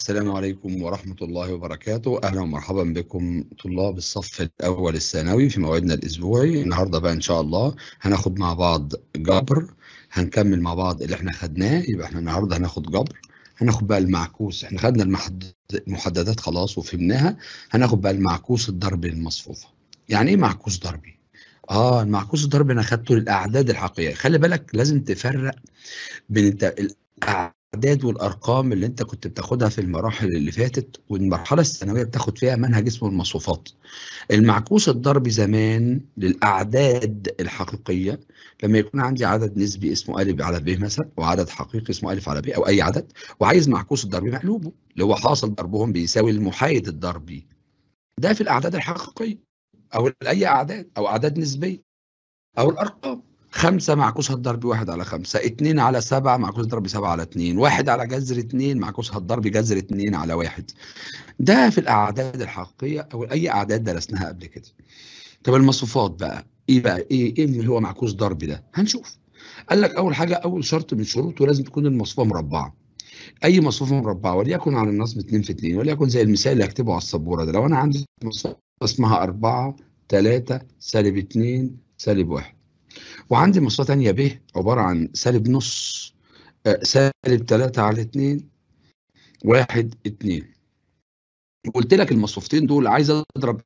السلام عليكم ورحمة الله وبركاته أهلا ومرحبا بكم طلاب الصف الأول الثانوي في موعدنا الأسبوعي النهاردة بقى إن شاء الله هناخد مع بعض جبر هنكمل مع بعض اللي احنا خدناه يبقى احنا النهاردة هناخد جبر هناخد بقى المعكوس احنا خدنا المحددات خلاص وفهمناها هناخد بقى المعكوس الضربي للمصفوفة يعني ايه معكوس ضربي؟ اه المعكوس الضربي انا خدته للاعداد الحقيقيه خلي بالك لازم تفرق بين الأعداد الاعداد والارقام اللي انت كنت بتاخدها في المراحل اللي فاتت والمرحله الثانويه بتاخد فيها منهج اسمه المصفوفات المعكوس الضربي زمان للاعداد الحقيقيه لما يكون عندي عدد نسبي اسمه الف على ب مثلا وعدد حقيقي اسمه الف على ب او اي عدد وعايز معكوس الضربي مقلوبه اللي هو حاصل ضربهم بيساوي المحايد الضربي ده في الاعداد الحقيقيه او اي اعداد او اعداد نسبيه او الارقام خمسة معكوسها الضرب واحد على خمسة اتنين على سبعة معكوس الضرب سبعة على اتنين واحد على جذر اتنين معكوسها الضرب جذر اتنين على واحد ده في الأعداد الحقيقية أو أي أعداد درسناها قبل كده طب المصفوفات بقى إيه بقى إيه إيه اللي هو معكوس ضرب ده هنشوف قال لك أول حاجة أول شرط من شروطه لازم تكون المصفوفة مربعة أي مصفوفة مربعة وليكن على النصب اتنين في اتنين وليكن زي المثال اللي هكتبه على السبورة ده لو أنا عندي مصفوفة اسمها أربعة تلاتة سالب اتنين سالب واحد وعندي مصفوفة تانية ب عبارة عن سالب نص آه، سالب 3 على 2 1 2 قلت لك المصفوفتين دول عايز اضرب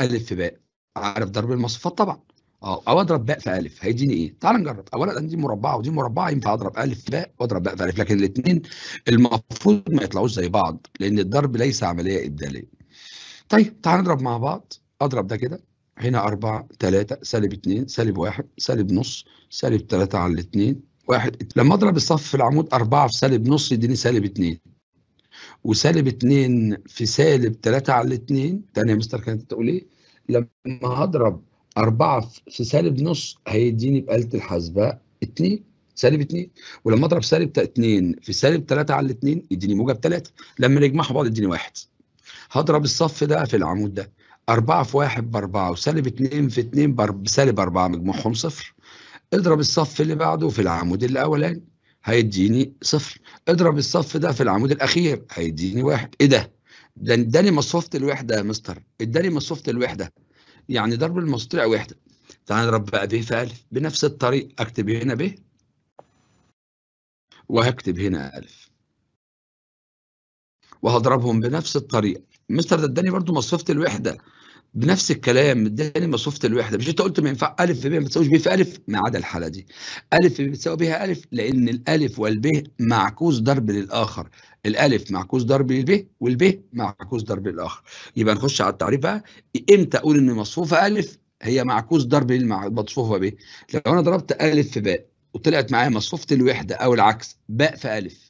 ا في ب عارف ضرب المصفوفات طبعا آه، او اضرب ب في الف هيديني ايه؟ تعال نجرب اولا دي مربعه ودي مربعه ينفع اضرب ا في ب واضرب ب في الف لكن الاثنين المفروض ما يطلعوش زي بعض لان الضرب ليس عمليه ابداليه. طيب تعال نضرب مع بعض اضرب ده كده هنا 4 3 سالب 2 سالب 1 سالب نص سالب 3 على 2 1 لما اضرب الصف في العمود 4 في سالب نص يديني سالب 2 وسالب 2 في سالب 3 على 2 ثانيه يا مستر كانت تقول ايه لما هضرب 4 في سالب نص هيديني بآلة الحاسبة 2 سالب 2 ولما اضرب سالب 2 في سالب 3 على 2 يديني موجب 3 لما نجمعهم بعض يديني 1 هضرب الصف ده في العمود ده 4 في 1 ب 4 وسالب 2 في 2 بسالب 4 مجموعهم صفر اضرب الصف اللي بعده في العمود الاولاني هيديني صفر اضرب الصف ده في العمود الاخير هيديني واحد ايه ده؟ ده اداني مصفوفه الوحده يا مستر اداني مصفوفه الوحده يعني ضرب المستطيع وحده تعال نضرب بقى ب في الف بنفس الطريق اكتب هنا ب وهكتب هنا الف وهضربهم بنفس الطريقه مستر ده اداني برضه مصفوفه الوحده بنفس الكلام اداني مصفوفه الوحده مش انت قلت ما ينفع الف في ب ما تساويش ب في الف ما عدا الحاله دي الف في ب بتساوي بها الف لان الالف والب معكوس ضرب للاخر الالف معكوس ضرب للب والب معكوس ضرب للاخر يبقى نخش على التعريف بقى امتى اقول ان مصفوفه الف هي معكوس ضرب للمصفوفه ب لو انا ضربت الف في ب وطلعت معايا مصفوفه الوحده او العكس باء في الف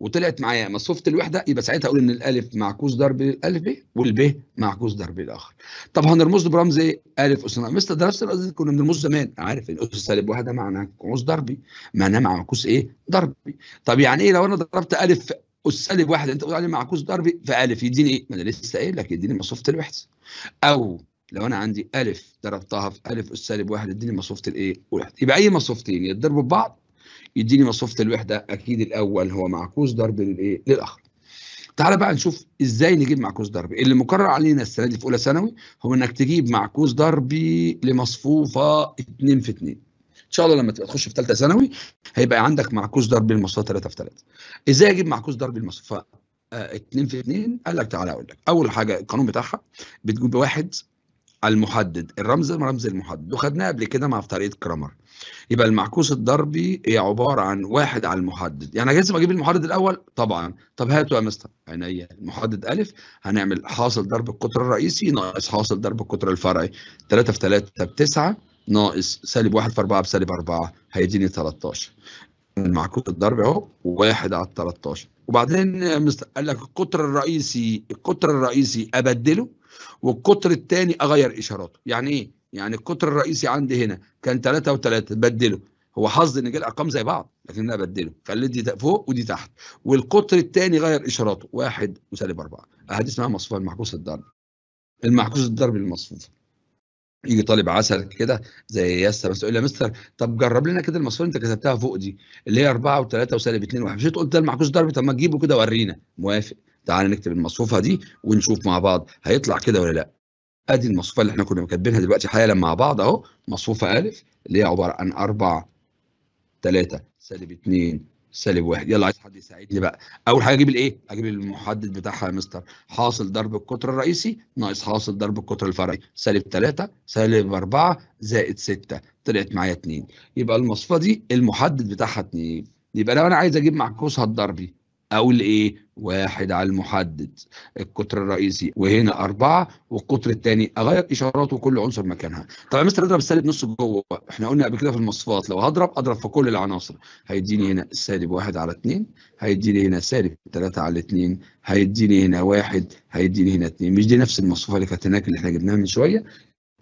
وطلعت معايا مصفوفه الوحده يبقى ساعتها اقول ان الالف معكوس ضرب الالف ب والب معكوس ضرب الاخر طب هنرمز له برمز ايه؟ الف اس مستر ده نفس القصه كنا بنرمز زمان عارف ان اس سالب واحده معناها معكوس ضربي معناها معكوس ايه؟ ضربي طب يعني ايه لو انا ضربت الف اس سالب واحده انت قلت عليه معكوس ضربي فالف يديني ايه؟ ما انا لسه قايل لك يديني مصفوفه الوحده او لو انا عندي الف ضربتها في الف اس سالب واحد يديني مصفوفه الايه؟ واحد يبقى اي مصفوفتين يتضربوا ببعض يديني مصفوفه الوحده اكيد الاول هو معكوس ضرب للايه للاخر تعالى بقى نشوف ازاي نجيب معكوس ضربي اللي مكرر علينا السنه دي في اولى ثانوي هو انك تجيب معكوس ضربي لمصفوفه 2 في 2 ان شاء الله لما تبقى تخش في ثالثه ثانوي هيبقى عندك معكوس ضربي للمصفوفه 3 في 3 ازاي اجيب معكوس ضربي للمصفوفه 2 آه، في 2 قال لك تعالى اقول لك اول حاجه القانون بتاعها بتجيب واحد المحدد الرمز رمز المحدد وخدناه قبل كده مع في طريقه كرامر يبقى المعكوس الضربي هي عباره عن واحد على المحدد يعني لازم اجيب المحدد الاول طبعا طب هاتوا يا مستر عينيا المحدد الف هنعمل حاصل ضرب القطر الرئيسي ناقص حاصل ضرب القطر الفرعي 3 في 3 ب 9 ناقص سالب 1 في 4 بسالب 4 هيديني 13 المعكوس الضربي اهو 1 على 13 وبعدين مستر قال لك القطر الرئيسي القطر الرئيسي ابدله والقطر الثاني اغير اشاراته يعني ايه يعني القطر الرئيسي عندي هنا كان 3 و3 بدله هو حظ ان جه الارقام زي بعض لكن انا بدله خليت دي فوق ودي تحت والقطر الثاني غير اشاراته واحد وسالب اربعه احاديث اسمها مصفوفه المعكوس الضرب المعكوس الضرب المصفوفه يجي طالب عسل كده زي ياسر بس يقول لي يا مستر طب جرب لنا كده المصفوفه اللي انت كتبتها فوق دي اللي هي 4 و3 وسالب 2 1 مشيت قلت ده المعكوس ضرب طب ما تجيبه كده ورينا موافق تعال نكتب المصفوفه دي ونشوف مع بعض هيطلع كده ولا لا ادي المصفوفه اللي احنا كنا مكتبينها دلوقتي حالا مع بعض اهو مصفوفه ا اللي هي عباره عن 4 3 سالب 2 سالب 1 يلا عايز حد يساعدني بقى اول حاجه اجيب الايه اجيب المحدد بتاعها يا مستر حاصل ضرب القطر الرئيسي ناقص حاصل ضرب القطر الفرعي سالب 3 سالب 4 زائد 6 طلعت معايا 2 يبقى المصفوفه دي المحدد بتاعها 2 يبقى لو انا عايز اجيب معكوسها الضربي او الايه واحد على المحدد القطر الرئيسي وهنا أربعة والقطر الثاني أغير إشاراته كل عنصر مكانها طب يا مستر أضرب السالب نص جوه إحنا قلنا قبل كده في المصفات لو هضرب أضرب في كل العناصر هيديني هنا سالب واحد على اثنين هيديني هنا سالب ثلاثة على اثنين هيديني هنا واحد هيديني هنا اثنين مش دي نفس المصفوفة اللي كانت هناك اللي احنا جبناها من شوية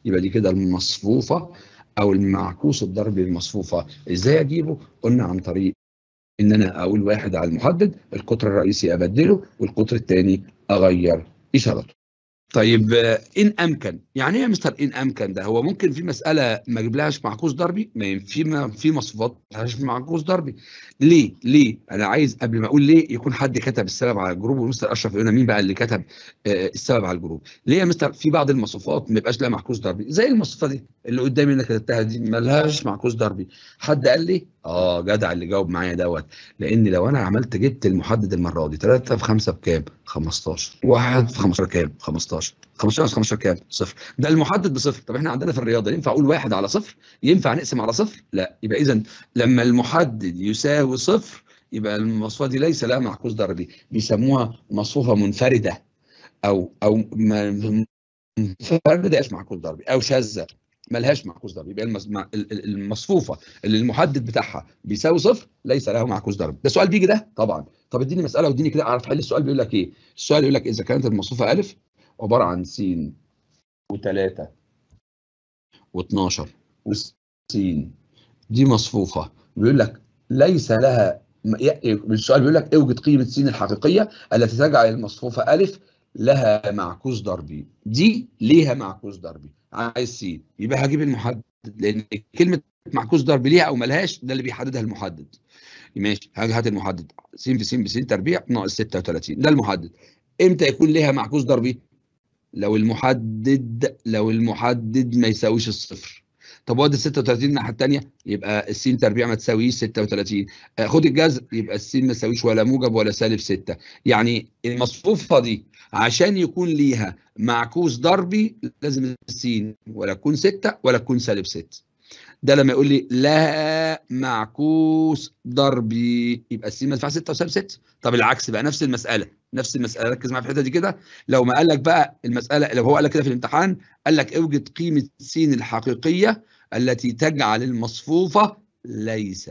يبقى دي كده المصفوفة أو المعكوس الضربي المصفوفة إزاي أجيبه؟ قلنا عن طريق ان انا اقول واحد على المحدد القطر الرئيسي ابدله والقطر الثاني اغير اشارته طيب آه، ان امكن يعني ايه يا مستر ان امكن ده هو ممكن في مساله ما اجيبلهاش معكوس ضربي ما في في مصفوفات ما لهاش معكوس ضربي ليه ليه انا عايز قبل ما اقول ليه يكون حد كتب السبب على الجروب ومستر اشرف يقول مين بقى اللي كتب آه السبب على الجروب ليه يا مستر في بعض المصفوفات ما يبقاش لها معكوس ضربي زي المصفوفه دي اللي قدامي انا كتبتها دي ما لهاش معكوس ضربي حد قال لي اه جدع اللي جاوب معايا دوت لان لو انا عملت جبت المحدد المره دي 3 في 5 بكام 15 1 في 15 كام 15 15 15 كام صفر ده المحدد بصفر طب احنا عندنا في الرياضه ينفع اقول واحد على صفر ينفع نقسم على صفر لا يبقى اذا لما المحدد يساوي صفر يبقى المصفوفه دي ليس لها معكوس ضربي بيسموها مصفوفه منفرده او او منفرده معكوس ضربي او شاذه ملهاش معكوس ضرب يبقى المصفوفه اللي المحدد بتاعها بيساوي صفر ليس له معكوس ضرب ده سؤال بيجي ده طبعا طب اديني مساله واديني كده اعرف حل السؤال بيقول لك ايه السؤال يقول لك اذا كانت المصفوفه ا عباره عن س و3 و12 وس دي مصفوفه بيقول لك ليس لها السؤال بيقول لك اوجد قيمه س الحقيقيه التي تجعل المصفوفه ا لها معكوس ضربي دي ليها معكوس ضربي عايز سي يبقى هجيب المحدد لان كلمه معكوس ضرب ليها او ملهاش ده اللي بيحددها المحدد ماشي هات المحدد س في س في س تربيع ناقص 36 ده المحدد امتى يكون ليها معكوس ضربي إيه؟ لو المحدد لو المحدد ما يساويش الصفر طب وادي 36 الناحيه الثانيه يبقى السين تربيع ما تساويش 36 آه، خد الجذر يبقى السين ما تساويش ولا موجب ولا سالب 6 يعني المصفوفه دي عشان يكون ليها معكوس ضربي لازم السين ولا تكون 6 ولا تكون سالب 6 ده لما يقول لي لا معكوس ضربي يبقى السين مدفع 6 وسالب 6 طب العكس بقى نفس المساله نفس المساله ركز معايا في الحته دي كده لو ما قال لك بقى المساله لو هو قال لك كده في الامتحان قال لك اوجد قيمه س الحقيقيه التي تجعل المصفوفة ليس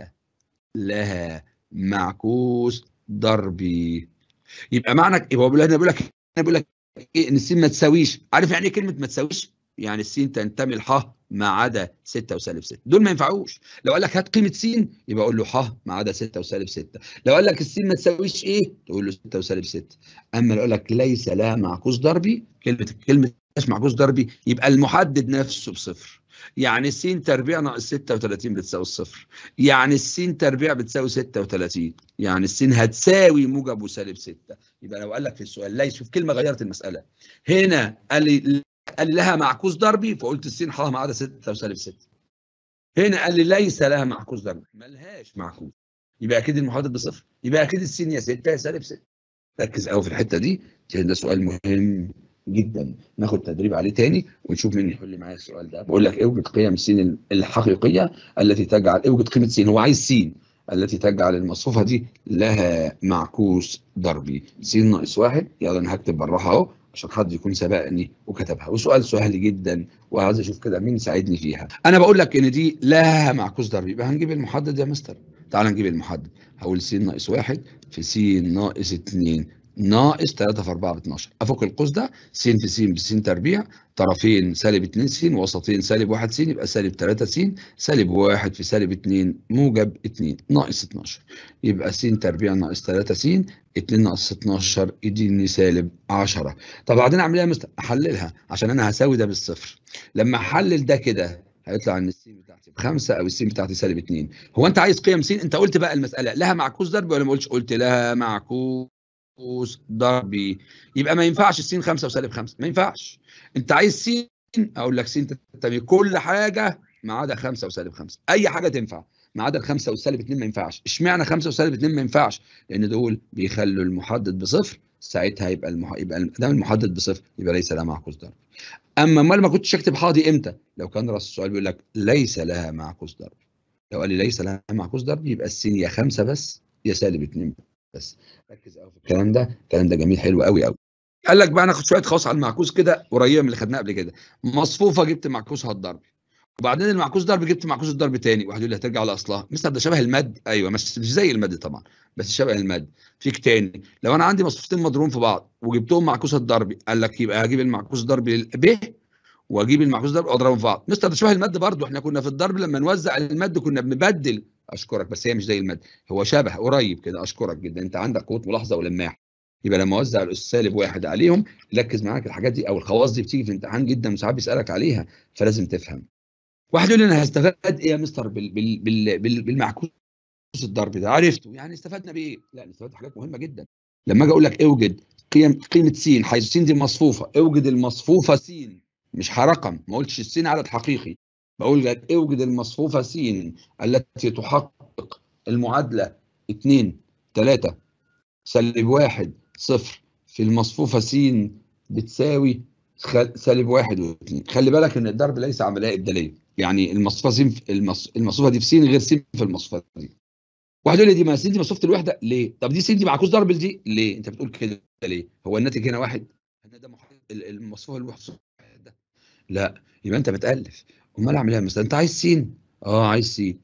لها معكوس ضربي يبقى معنى يبقى بيقول لك بيقول لك ايه ان السين ما تساويش عارف يعني ايه كلمه ما تساويش يعني السين تنتمي لح ما عدا 6 وسالب 6 دول ما ينفعوش لو قال لك هات قيمه س يبقى اقول له ح ما عدا 6 وسالب 6 لو قال لك السين ما تساويش ايه تقول له 6 وسالب 6 اما لو قال لك ليس لها معكوس ضربي كلمه كلمه معكوس ضربي يبقى المحدد نفسه بصفر يعني س تربيع ناقص 36 بتساوي الصفر يعني س تربيع بتساوي 36 يعني س هتساوي موجب وسالب 6 يبقى لو قال لك في السؤال ليس شوف كلمه غيرت المساله هنا قال لي قال لها معكوس ضربي فقلت السين حرام عدا 6 وسالب 6 هنا قال لي ليس لها معكوس ضربي ملهاش معكوس يبقى اكيد المحاضر بصفر يبقى اكيد السين يا 6 يا سالب 6 ركز قوي في الحته دي ده سؤال مهم جدا ناخد تدريب عليه تاني ونشوف مين يحل معايا السؤال ده بقول لك اوجد قيم سين الحقيقيه التي تجعل اوجد قيمه سين هو عايز سين التي تجعل المصفوفه دي لها معكوس ضربي س ناقص واحد يلا انا هكتب بالراحه اهو عشان حد يكون سبقني وكتبها وسؤال سهل جدا وعايز اشوف كده مين ساعدني فيها انا بقول لك ان دي لها معكوس ضربي يبقى هنجيب المحدد يا مستر تعال نجيب المحدد هقول س ناقص واحد في س ناقص اتنين ناقص 3 في 4 ب 12 افك القوس ده س في س ب س تربيع طرفين سالب 2 س وسطين سالب 1 س يبقى سالب 3 س سالب 1 في سالب 2 موجب 2 ناقص 12 يبقى س تربيع ناقص 3 س 2 ناقص 12 يديني سالب 10 طب بعدين اعمل ايه احللها عشان انا هساوي ده بالصفر لما احلل ده كده هيطلع ان س بتاعتي بخمسه او س بتاعتي سالب 2 هو انت عايز قيم س انت قلت بقى المساله لها معكوس ضرب ولا ما قلتش قلت لها معكوس أوس ضرب يبقى ما ينفعش السين 5 وسالب 5 ما ينفعش انت عايز سين اقول لك سين تنتمي كل حاجه ما عدا 5 وسالب 5 اي حاجه تنفع ما عدا 5 وسالب 2 ما ينفعش اشمعنى 5 وسالب 2 ما ينفعش لان دول بيخلوا المحدد بصفر ساعتها يبقى المح... يبقى دام المحدد بصفر يبقى ليس لها معكوس ضرب اما امال ما كنتش اكتب حاضي امتى لو كان راس السؤال بيقول لك ليس لها معكوس ضرب لو قال لي ليس لها معكوس ضرب يبقى السين يا 5 بس يا سالب 2 بس بس ركز قوي في الكلام ده الكلام ده جميل حلو قوي قوي قال لك بقى ناخد شويه خواص على المعكوس كده قريبه من اللي خدناه قبل كده مصفوفه جبت معكوسها الضرب وبعدين المعكوس ضرب جبت معكوس الضرب تاني واحد يقول لي هترجع لاصلها مستر ده شبه المد ايوه مش زي المد طبعا بس شبه المد فيك تاني لو انا عندي مصفوفتين مضروبين في بعض وجبتهم معكوس الضرب قال لك يبقى هجيب المعكوس الضرب ب واجيب المعكوس الضرب واضربهم في بعض مستر ده شبه المد برضه احنا كنا في الضرب لما نوزع المد كنا بنبدل اشكرك بس هي مش زي الماده هو شبه قريب كده اشكرك جدا انت عندك قوه ملاحظه ولماح يبقى لما اوزع السالب واحد عليهم ركز معاك الحاجات دي او الخواص دي بتيجي في الامتحان جدا وساعات بيسالك عليها فلازم تفهم واحد يقول لي انا هستفاد ايه يا مستر بال بال بال بال بالمعكوس الضرب ده عرفته يعني استفدنا بايه؟ لا استفدنا حاجات مهمه جدا لما اجي اقول لك اوجد قيم قيمه س حيث س دي مصفوفه اوجد المصفوفه س مش رقم ما قلتش السين عدد حقيقي بقول لك اوجد المصفوفة س التي تحقق المعادلة 2 3 سالب 1 0 في المصفوفة س بتساوي سالب 1 و2 خلي بالك ان الضرب ليس عملية إبدالية يعني المصفوفة س المصفوفة دي في س غير س في المصفوفة دي واحد يقول لي دي ما س دي مصفوفة الوحدة ليه؟ طب دي س دي معكوس ضرب دي ليه؟ أنت بتقول كده ليه؟ هو الناتج هنا واحد؟ هنا ده المصفوفة الوحدة لا يبقى أنت بتألف امال اعمل ايه مثلا انت عايز سين اه عايز سين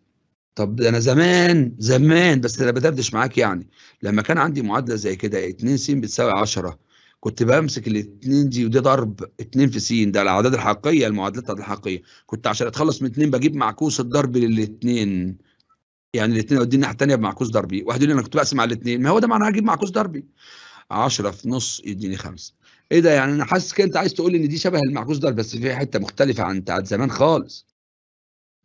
طب انا زمان زمان بس انا بدردش معاك يعني لما كان عندي معادله زي كده 2 س بتساوي 10 كنت بمسك الاثنين دي ودي ضرب 2 في س ده الاعداد الحقيقيه المعادلات الحقيقيه كنت عشان اتخلص من 2 بجيب معكوس الضرب للاثنين يعني الاثنين اوديه الناحيه الثانيه بمعكوس ضربي واحد يقول لي انا كنت بقسم على الاثنين ما هو ده معناه اجيب معكوس ضربي 10 في نص يديني 5 ايه ده يعني انا حاسس كده انت عايز تقول لي ان دي شبه المعكوس ضرب بس في حته مختلفه عن بتاعت زمان خالص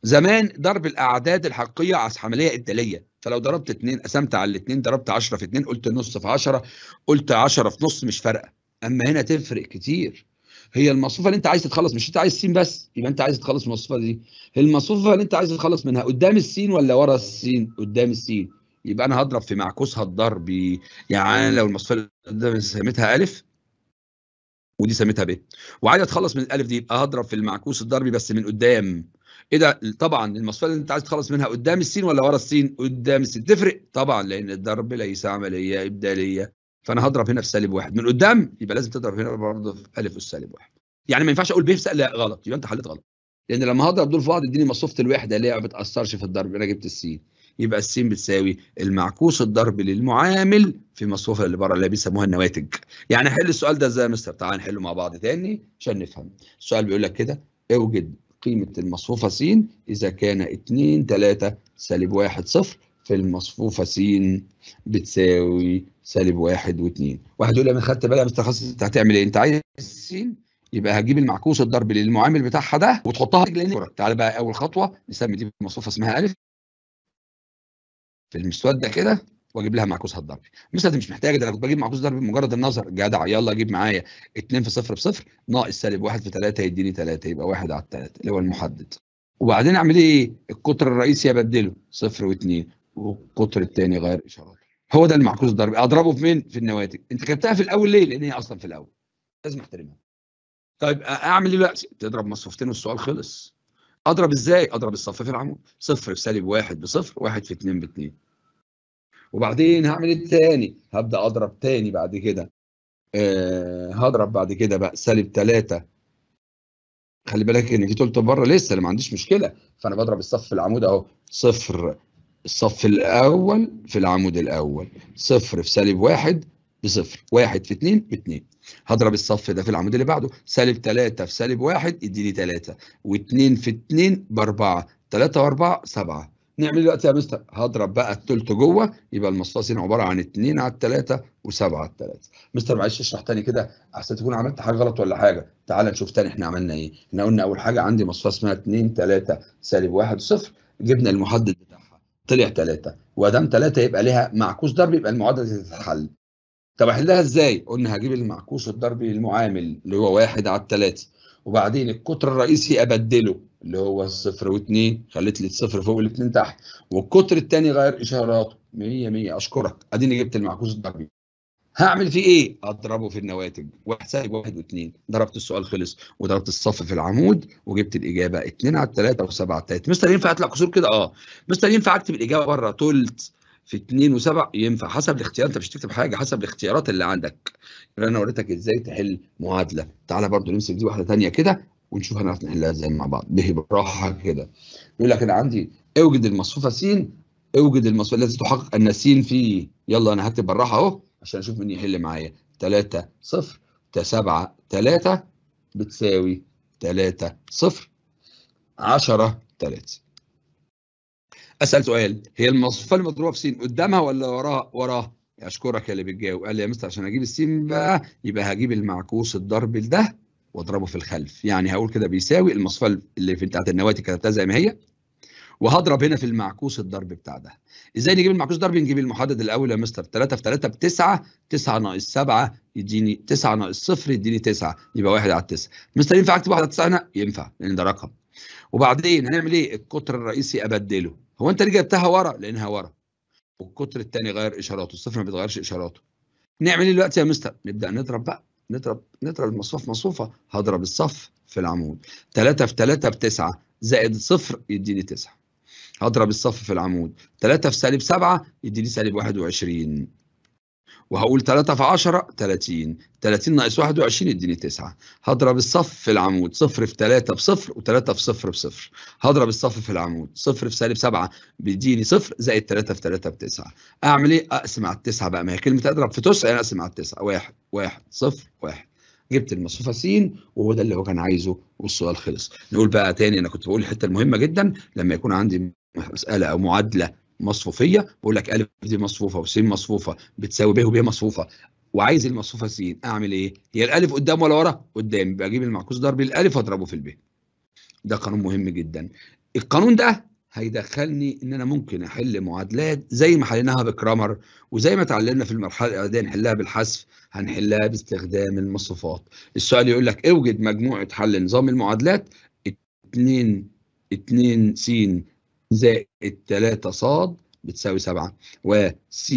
زمان ضرب الاعداد الحقيقيه على عمليه ابداليه فلو ضربت اثنين قسمت على الاثنين ضربت 10 في اثنين قلت نص في 10 قلت 10 في نص مش فارقه اما هنا تفرق كتير هي المصفوفه اللي انت عايز تتخلص مش انت عايز السين بس يبقى انت عايز تتخلص من المصفوفه دي المصفوفه اللي انت عايز تتخلص منها قدام السين ولا ورا السين قدام السين يبقى انا هضرب في معكوسها الضرب يعني لو المصفوفه اللي قدام سميتها الف ودي سميتها ب وعايز اتخلص من الالف دي يبقى هضرب في المعكوس الضربي بس من قدام ايه ده طبعا المصفاه اللي انت عايز تخلص منها قدام السين ولا ورا السين قدام السين تفرق طبعا لان الضرب ليس عمليه ابداليه فانا هضرب هنا في سالب واحد من قدام يبقى لازم تضرب هنا برضه في الف والسالب واحد يعني ما ينفعش اقول ب لا غلط يبقى انت حليت غلط لان لما هضرب دول في بعض اديني مصفه الوحده اللي هي ما بتاثرش في الضرب انا جبت السين يبقى السين بتساوي المعكوس الضرب للمعامل في المصفوفه اللي بره اللي بيسموها النواتج يعني حل السؤال ده ازاي يا مستر تعال نحله مع بعض تاني عشان نفهم السؤال بيقول لك كده اوجد قيمه المصفوفه س اذا كان 2 3 سالب 1 0 في المصفوفه س بتساوي سالب 1 و2 واحد يقول لي انا خدت بالي يا مستر خلاص انت هتعمل ايه انت عايز س يبقى هجيب المعكوس الضرب للمعامل بتاعها ده وتحطها رجلين تعالى بقى اول خطوه نسمي دي مصفوفه اسمها الف في المستودع كده واجيب لها معكوسها الضربي المسألة دي مش محتاجه ده انا كنت بجيب معكوس ضربي بمجرد النظر جدع يلا جيب معايا 2 في 0 في 0 ناقص سالب 1 في 3 يديني 3 يبقى 1 على 3 اللي هو المحدد وبعدين اعمل ايه القطر الرئيسي ابدله 0 و2 والقطر الثاني غير اشاراته هو ده المعكوس الضربي اضربه في مين في النواتج انت كتبتها في الاول ليه لان هي اصلا في الاول لازم احترمها طيب اعمل ايه بقى تضرب مصفوفتين والسؤال خلص اضرب ازاي؟ اضرب الصف في العمود صفر في سالب واحد بصفر واحد في اتنين باتنين وبعدين هعمل التاني إيه هبدا اضرب تاني بعد كده آه هضرب بعد كده بقى سالب تلاتة خلي بالك ان في تلت بره لسه انا ما عنديش مشكله فانا بضرب الصف في العمود اهو صفر الصف الاول في العمود الاول صفر في سالب واحد بصفر واحد في اتنين باتنين هضرب الصف ده في العمود اللي بعده سالب تلاتة في سالب واحد يديني تلاتة واتنين في اتنين باربعة تلاتة واربعة سبعة نعمل إيه دلوقتي يا مستر هضرب بقى التلت جوه يبقى المصاص هنا عباره عن 2 على 3 و7 على 3 مستر معلش اشرح تاني كده احسن تكون عملت حاجه غلط ولا حاجه تعال نشوف تاني احنا عملنا ايه احنا قلنا اول حاجه عندي مصاص اسمها 2 3 سالب 1 0 جبنا المحدد بتاعها طلع 3 وادام 3 يبقى ليها معكوس ضرب يبقى المعادله تتحل طب احلها ازاي؟ قلنا هجيب المعكوس الضربي للمعامل اللي هو 1 على 3 وبعدين القطر الرئيسي ابدله اللي هو الصفر واثنين خليت لي الصفر فوق الاثنين تحت والقطر الثاني غير اشاراته 100 100 اشكرك اديني جبت المعكوس الضربي هعمل فيه ايه؟ اضربه في النواتج واحد سالب واحد واثنين ضربت السؤال خلص وضربت الصف في العمود وجبت الاجابه 2 على 3 و7 على 3 مستر ينفع اطلع كسور كده؟ اه مستر ينفع اكتب الاجابه بره ثلث في 2 و7 ينفع حسب الاختيار انت مش هتكتب حاجه حسب الاختيارات اللي عندك انا وريتك ازاي تحل معادله تعالى برضو نمسك دي واحده ثانيه كده ونشوف هنعرف نحلها ازاي مع بعض به براحه كده يقول لك انا عندي اوجد المصفوفه س اوجد المصفوفه التي تحقق ان س فيه يلا انا هكتب بالراحه اهو عشان اشوف مين يحل معايا 3 0 7 3 بتساوي 3 0 10 3 اسال سؤال هي المصفوفه المضروبه في سين قدامها ولا وراها وراها اشكرك يا اللي بتجاوب قال لي يا مستر عشان اجيب السين بقى يبقى هجيب المعكوس الضرب لده واضربه في الخلف يعني هقول كده بيساوي المصفوفه اللي في بتاعت النواتي كتبتها زي ما هي وهضرب هنا في المعكوس الضرب بتاع ده ازاي نجيب المعكوس ضرب نجيب المحدد الاول يا مستر 3 في 3 ب 9 9 ناقص 7 يديني 9 ناقص 0 يديني 9 يبقى 1 على 9 مستر ينفع اكتب 1 على 9 هنا ينفع لان ده رقم وبعدين هنعمل ايه القطر الرئيسي ابدله هو انت ليه جبتها ورا لانها ورا والقطر الثاني غير اشاراته الصفر ما بيتغيرش اشاراته نعمل ايه دلوقتي يا مستر نبدا نضرب بقى نضرب نضرب المصفوف مصفوفه هضرب الصف في العمود 3 في 3 ب 9 زائد صفر يديني 9 هضرب الصف في العمود 3 في سالب 7 يديني سالب 21 وهقول 3 في 10 30 30 ناقص 21 يديني 9 هضرب الصف في العمود 0 في 3 بصفر و3 في 0 بصفر هضرب الصف في العمود 0 في سالب 7 بيديني 0 زائد 3 في 3 9 اعمل ايه اقسم على 9 بقى ما هي كلمه اضرب في 9 يعني اقسم على 9 1 1 0 1 جبت المصفوفه س وهو ده اللي هو كان عايزه والسؤال خلص نقول بقى تاني انا كنت بقول الحته المهمه جدا لما يكون عندي مساله او معادله مصفوفيه بقول لك الف دي مصفوفه وسين مصفوفه بتساوي ب وب مصفوفه وعايز المصفوفه س اعمل ايه؟ هي الالف قدام ولا ورا؟ قدام يبقى اجيب المعكوس ضرب الالف واضربه في الب. ده قانون مهم جدا. القانون ده هيدخلني ان انا ممكن احل معادلات زي ما حليناها بكرامر وزي ما اتعلمنا في المرحله الاعداديه نحلها بالحذف هنحلها باستخدام المصفوفات. السؤال يقول لك اوجد مجموعه حل نظام المعادلات 2 2 س زائد 3 ص بتساوي 7 وس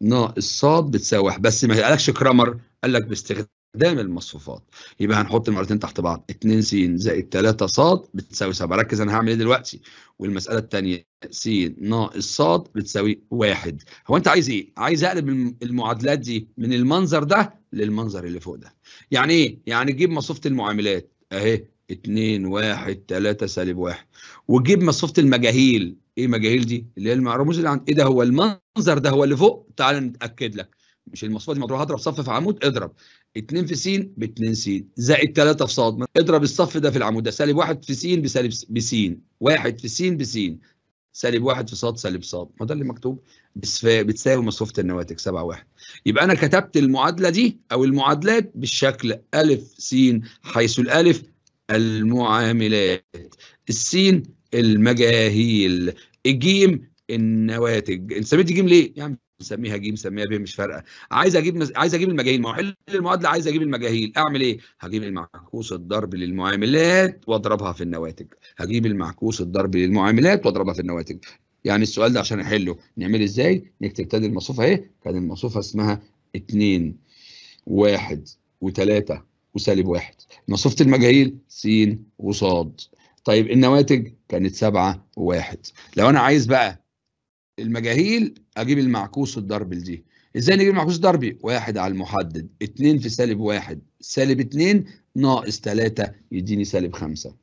ناقص ص بتساوي 1 بس ما قالكش كرامر قال لك باستخدام المصفوفات يبقى هنحط المرتين تحت بعض 2 س زائد 3 ص بتساوي 7 ركز انا هعمل ايه دلوقتي والمساله الثانيه س ناقص ص بتساوي 1 هو انت عايز ايه عايز اقلب المعادلات دي من المنظر ده للمنظر اللي فوق ده يعني ايه يعني تجيب مصفوفه المعاملات اهي 2 1 3 سالب 1 وتجيب مصفوفه المجاهيل ايه مجاهيل دي اللي هي الرموز اللي عند ايه ده هو المنظر ده هو اللي فوق تعال نتاكد لك مش المصفوفه دي مطروحه اضرب صف في عمود اضرب 2 في س ب 2 س زائد 3 في ص اضرب الصف ده في العمود ده سالب 1 في س بسالب س 1 في س بس سالب 1 في ص سالب ص ما ده اللي مكتوب بتساوي مصفوفه النواتج 7 1 يبقى انا كتبت المعادله دي او المعادلات بالشكل ا س حيث الالف المعاملات السين المجاهيل الجيم النواتج انت سميت جيم ليه يا عم سميها جيم سميها ب مش فارقه عايز اجيب مز... عايز اجيب المجاهيل ما هو حل المعادله عايز اجيب المجاهيل اعمل ايه هجيب المعكوس الضرب للمعاملات واضربها في النواتج هجيب المعكوس الضرب للمعاملات واضربها في النواتج يعني السؤال ده عشان احله نعمل ازاي نكتب تاني المصفوفه اهي كان المصفوفه اسمها 2 1 و3 وسالب واحد نصيفه المجاهيل س وصاد طيب النواتج كانت سبعة وواحد لو انا عايز بقى المجاهيل اجيب المعكوس الضرب لدي ازاي نجيب المعكوس الضربي واحد على المحدد اتنين في سالب واحد سالب اتنين ناقص تلاتة يديني سالب خمسة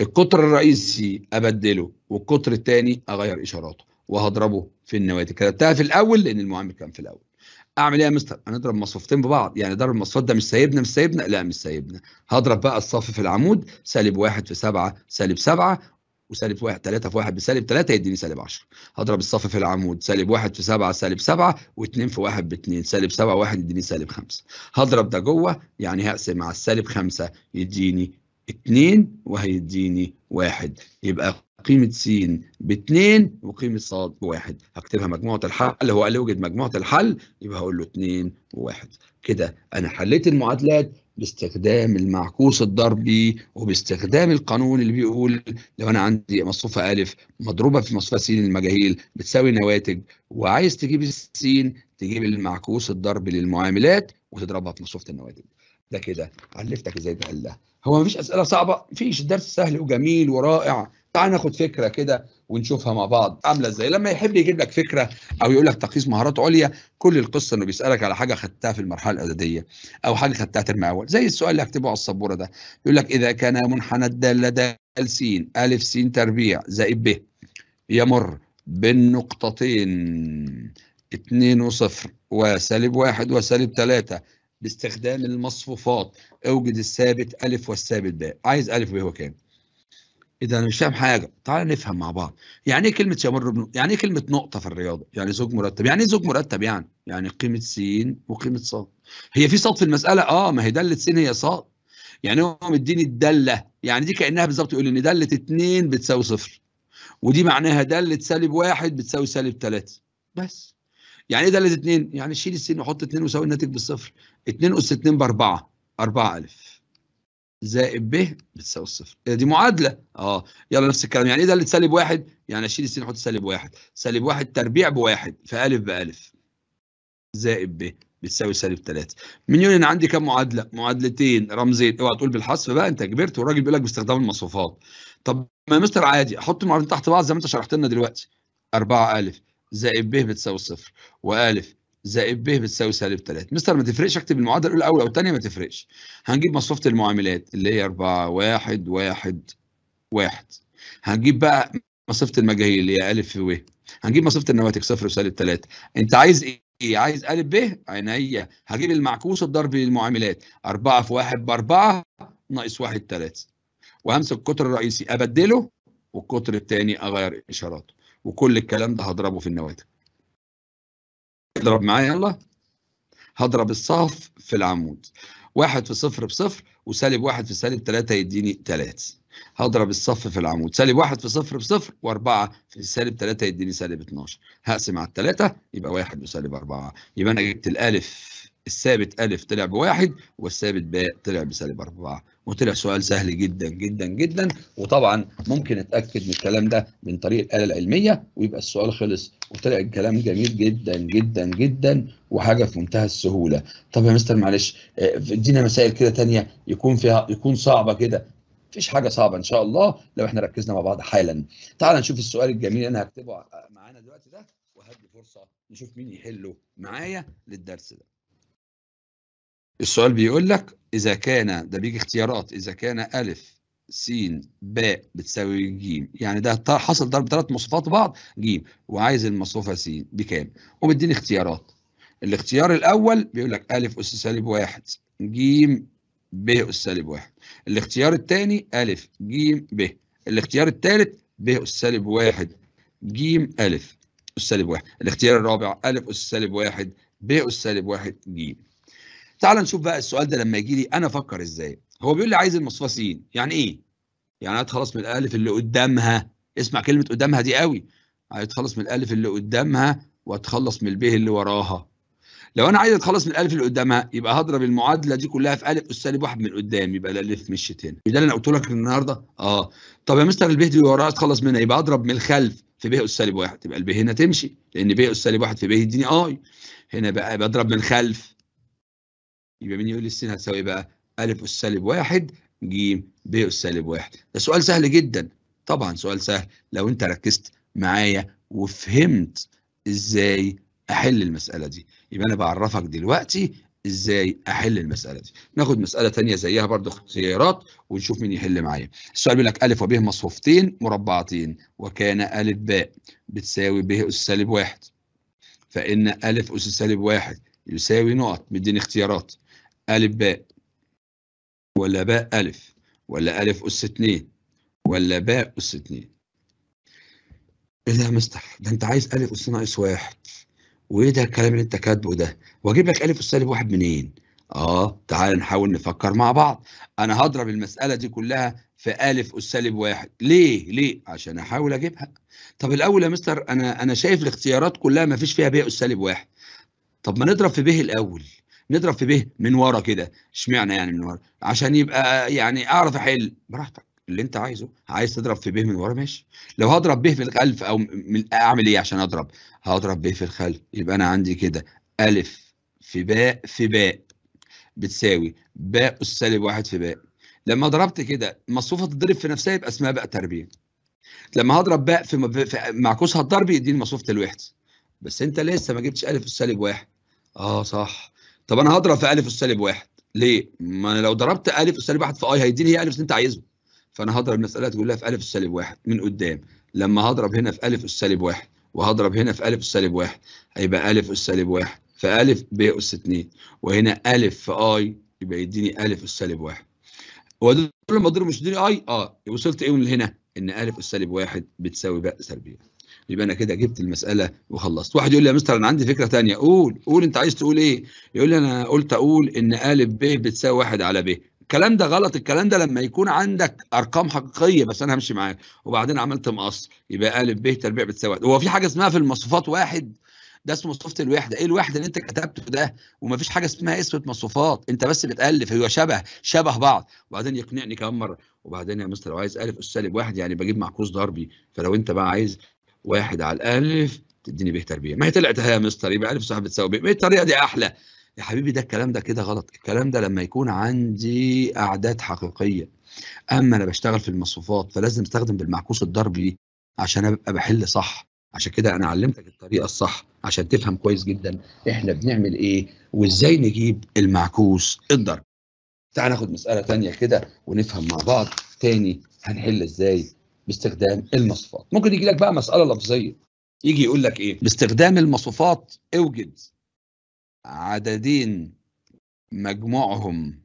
القطر الرئيسي ابدله والقطر الثاني اغير اشاراته وهضربه في النواتج كتبتها في الاول لان المعامل كان في الاول اعمل ايه يا مستر؟ هنضرب مصفوفتين ببعض يعني ضرب المصفوفات ده مش سايبنا مش سايبنا لا مش سايبنا هضرب بقى الصف في العمود سالب واحد في سبعة سالب سبعة وسالب واحد 3 في 1 بسالب 3 يديني سالب 10 هضرب الصف في العمود سالب 1 في 7 سالب 7 و2 في 1 ب 2 سالب 7 1 يديني سالب 5 هضرب ده جوه يعني هقسم على السالب 5 يديني 2 وهيديني 1 يبقى قيمة س باتنين وقيمة ص بواحد هكتبها مجموعة الحل اللي هو قال لي وجد مجموعة الحل يبقى هقول له اتنين وواحد كده أنا حليت المعادلات باستخدام المعكوس الضربي وباستخدام القانون اللي بيقول لو انا عندي مصفوفه الف مضروبه في مصفوفه س المجاهيل بتساوي نواتج وعايز تجيب الس تجيب المعكوس الضربي للمعاملات وتضربها في مصفوفه النواتج ده كده علفتك ازاي تحلها هو مفيش اسئله صعبه مفيش درس سهل وجميل ورائع تعال ناخد فكره كده ونشوفها مع بعض عامله ازاي لما يحب يجيب لك فكره او يقول لك تقييس مهارات عليا كل القصه انه بيسالك على حاجه خدتها في المرحله الاعداديه او حاجه خدتها ترم اول زي السؤال اللي هكتبه على السبوره ده يقول لك اذا كان منحنى الداله دال س ا س تربيع زائد ب يمر بالنقطتين 2 وصفر وسالب واحد وسالب 3 باستخدام المصفوفات اوجد الثابت ألف والثابت ب عايز ألف ب هو كام؟ اذا انا مش فاهم حاجه تعال نفهم مع بعض يعني ايه كلمه يمر بن... يعني ايه كلمه نقطه في الرياضه يعني زوج مرتب يعني ايه زوج مرتب يعني يعني قيمه س وقيمه ص هي في صاد في المساله اه ما هي داله س هي صاد يعني هو مديني الداله يعني دي كانها بالظبط يقول ان داله 2 بتساوي صفر ودي معناها داله سالب واحد بتساوي سالب 3 بس يعني ايه داله 2 يعني شيل السين وحط 2 وساوي الناتج بالصفر 2 اس 2 ب 4 4000 زائد ب بتساوي الصفر إيه، دي معادله اه يلا نفس الكلام يعني ايه ده اللي سالب واحد يعني اشيل السين احط سالب واحد سالب واحد تربيع بواحد فالف بالف زائد ب بتساوي سالب 3 من انا عندي كام معادله معادلتين رمزين اوعى تقول بالحذف بقى انت كبرت والراجل بيقول لك باستخدام المصفوفات طب ما يا مستر عادي احط المعادلتين تحت بعض زي ما انت شرحت لنا دلوقتي 4 الف زائد ب بتساوي صفر والف زائد ب بتساوي سالب 3 مستر ما تفرقش اكتب المعادله الاولى او الثانيه ما تفرقش هنجيب مصفوفه المعاملات اللي هي 4 1 1 1 هنجيب بقى مصفوفه المجاهيل اللي هي الف و هنجيب مصفوفه النواتج صفر وسالب 3 انت عايز ايه عايز ا ب عينيا هجيب المعكوس الضرب للمعاملات 4 في 1 ب 4 ناقص 1 3 وهمسك القطر الرئيسي ابدله والقطر الثاني اغير اشاراته وكل الكلام ده هضربه في النواتج اضرب معايا يلا هضرب الصف في العمود واحد في صفر بصفر وسالب واحد في سالب ثلاثة يديني ثلاثة هضرب الصف في العمود سالب واحد في صفر بصفر واربعة في سالب ثلاثة يديني سالب 12 هقسم على الثلاثة يبقى واحد وسالب اربعة يبقى انا جبت الالف الثابت الف طلع بواحد والثابت باء طلع بسالب اربعة وطلع سؤال سهل جدا جدا جدا وطبعا ممكن اتاكد من الكلام ده من طريق الاله العلميه ويبقى السؤال خلص وطلع الكلام جميل جدا جدا جدا وحاجه في منتهى السهوله طب يا مستر معلش آه، ادينا مسائل كده ثانيه يكون فيها يكون صعبه كده مفيش حاجه صعبه ان شاء الله لو احنا ركزنا مع بعض حالا تعال نشوف السؤال الجميل اللي انا هكتبه معانا دلوقتي ده وهدي فرصه نشوف مين يحله معايا للدرس ده السؤال بيقول لك إذا كان ده بيجي اختيارات إذا كان ألف س باء بتساوي ج يعني ده حصل ضرب ثلاث مصفوفات بعض ج وعايز المصفوفة س بكام ومديني اختيارات الاختيار الأول بيقول لك ألف أس سالب واحد ج ب أس سالب واحد الاختيار الثاني ألف ج ب الاختيار الثالث ب أس سالب واحد ج ألف أس سالب واحد الاختيار الرابع ألف أس سالب واحد ب أس سالب واحد ج تعال نشوف بقى السؤال ده لما يجي لي انا افكر ازاي هو بيقول لي عايز س يعني ايه يعني اتخلص من الالف اللي قدامها اسمع كلمه قدامها دي قوي هيتخلص من الالف اللي قدامها واتخلص من البيه اللي وراها لو انا عايز اتخلص من الالف اللي قدامها يبقى هضرب المعادله دي كلها في الف سالب واحد من قدام يبقى الالف مشيت هنا ده اللي انا قلت لك النهارده اه طب يا مستر البيه دي وراها اتخلص منها يبقى اضرب من الخلف في بيه اس سالب واحد يبقى البيه هنا تمشي لان بيه اس سالب واحد في بيه يديني اي هنا بقى بضرب من الخلف يبقى مين يقول لي السين هتساوي إيه بقى ألف أس سالب واحد ج ب أس سالب واحد ده سؤال سهل جدا طبعا سؤال سهل لو أنت ركزت معايا وفهمت إزاي أحل المسألة دي يبقى أنا بعرفك دلوقتي إزاي أحل المسألة دي ناخد مسألة تانية زيها برضه اختيارات ونشوف مين يحل معايا السؤال بيقول لك أ وب مصفوفتين مربعتين وكان أ باء بتساوي ب أس سالب واحد فإن أ أس سالب واحد يساوي نقط مديني اختيارات ألف باء ولا باء ألف ولا ألف أس اتنين ولا باء أس اتنين إيه ده يا مستر ده أنت عايز ألف أس ناقص واحد وإيه ده الكلام اللي أنت كاتبه ده وأجيب لك ألف أس سالب واحد منين؟ آه تعال نحاول نفكر مع بعض أنا هضرب المسألة دي كلها في ألف أس سالب واحد ليه؟ ليه؟ عشان أحاول أجيبها طب الأول يا مستر أنا أنا شايف الاختيارات كلها ما فيش فيها ب أس سالب واحد طب ما نضرب في ب الأول نضرب في به من ورا كده اشمعنى يعني من ورا عشان يبقى يعني اعرف احل براحتك اللي انت عايزه عايز تضرب في به من ورا ماشي لو هضرب به في الخلف او من اعمل ايه عشان اضرب هضرب به في الخلف يبقى انا عندي كده الف في باء في باء بتساوي باء السالب واحد في باء لما ضربت كده مصفوفه تضرب في نفسها يبقى اسمها باء تربيع لما هضرب باء في, في معكوسها الضرب يديني مصفوفه الوحده بس انت لسه ما جبتش الف السالب واحد اه صح طب انا هضرب في في السالب واحد ليه؟ ما انا لو ضربت في السالب واحد في اي هيديني هي الف اللي انت عايزه فانا هضرب المساله كلها في في السالب واحد من قدام لما هضرب هنا في في السالب واحد وهضرب هنا في في السالب واحد هيبقى في السالب واحد في ا ب اس 2 وهنا الف في اي يبقى يديني في السالب واحد هو دول لما اضرب مش يديني اي اه وصلت ايه من هنا؟ ان في السالب واحد بتساوي بقى سلبيه يبقى انا كده جبت المساله وخلصت واحد يقول لي يا مستر انا عندي فكره ثانيه قول قول انت عايز تقول ايه يقول لي انا قلت اقول ان ا ب بتساوي واحد على ب الكلام ده غلط الكلام ده لما يكون عندك ارقام حقيقيه بس انا همشي معاك وبعدين عملت مقص يبقى ا ب تربيع بتساوي واحد هو في حاجه اسمها في المصفوفات واحد ده اسمه صفه الوحده ايه الوحده اللي انت كتبته ده ومفيش حاجه اسمها اسمه مصفوفات انت بس بتالف هو شبه شبه بعض وبعدين يقنعني كام مره وبعدين يا مستر لو عايز الف اس سالب واحد يعني بجيب معكوس ضربي فلو انت بقى عايز واحد على الالف تديني به تربيه ما هي طلعت يا مستر يبقى عارف صاحب تساوي بيه الطريقه دي احلى يا حبيبي ده الكلام ده كده غلط الكلام ده لما يكون عندي اعداد حقيقيه اما انا بشتغل في المصفوفات فلازم استخدم بالمعكوس الضربي عشان ابقى بحل صح عشان كده انا علمتك الطريقه الصح عشان تفهم كويس جدا احنا بنعمل ايه وازاي نجيب المعكوس الضربي تعال ناخد مساله تانية كده ونفهم مع بعض تاني هنحل ازاي باستخدام المصفات ممكن يجي لك بقى مساله لفظيه يجي يقول لك ايه باستخدام المصفات اوجد عددين مجموعهم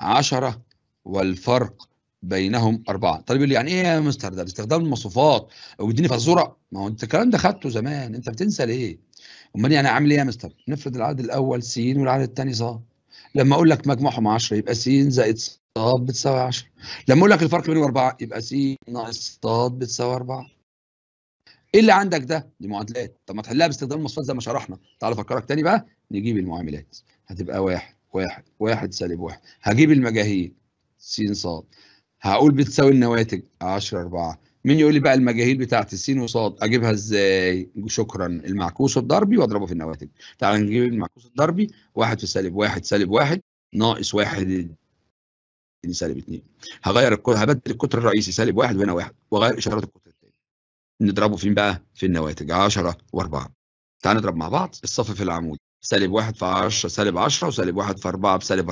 عشرة والفرق بينهم أربعة طيب اللي يعني إيه يا مستر ده باستخدام المصفوفات واديني فزورة ما هو أنت الكلام ده خدته زمان أنت بتنسى ليه أمال يعني عامل إيه يا مستر نفرض العدد الأول س والعدد الثاني ص لما أقول لك مجموعهم 10 يبقى س زائد ص طاب بتساوي 10 لما اقول لك الفرق بينهم 4 يبقى س ناقص طاد بتساوي 4 ايه اللي عندك ده؟ دي معادلات طب ما تحلها باستخدام المصفات زي ما شرحنا تعال افكرك تاني بقى نجيب المعاملات هتبقى 1 1 1 سالب 1 هجيب المجاهيل س ص هقول بتساوي النواتج 10 4 مين يقول لي بقى المجاهيل بتاعه س وص اجيبها ازاي؟ شكرا المعكوس الضربي واضربه في النواتج. تعال نجيب المعكوس الضربي 1 في سالب 1 سالب 1 ناقص 1 دي سالب 2 هغير الكتر هبدل القطر الرئيسي سالب 1 وهنا 1 واغير اشاره القطر الثاني نضربه فين بقى في النواتج 10 و4 تعال نضرب مع بعض الصف في العمود سالب 1 في 10 سالب 10 وسالب 1 في 4 بسالب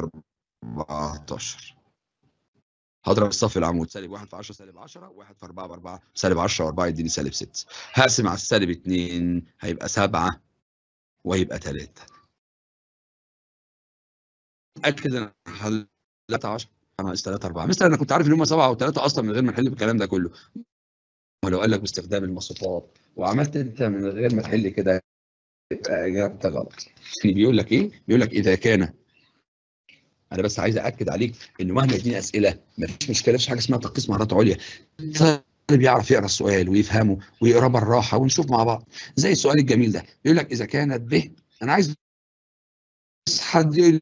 14 هضرب الصف العمود سالب 1 في 10 سالب 10 1 في 4 ب 4 سالب 10 و4 يديني سالب 6 هقسم على السالب 2 هيبقى 7 وهيبقى 3 اكد ان حل 10 ناقص 3 4 مثل انا كنت عارف ان هم 7 او 3 اصلا من غير ما نحل بالكلام ده كله ولو قال لك باستخدام المصفات وعملت انت من غير ما تحل كده اجابتك غلط يعني بيقول لك ايه بيقول لك اذا كان انا بس عايز اكد عليك ان مهما يديني اسئله ما فيش مشكله فيش حاجه اسمها تقيس مهارات عليا اللي بيعرف يقرا السؤال ويفهمه ويقراه بالراحه ونشوف مع بعض زي السؤال الجميل ده بيقول لك اذا كانت ب انا عايز حد يقول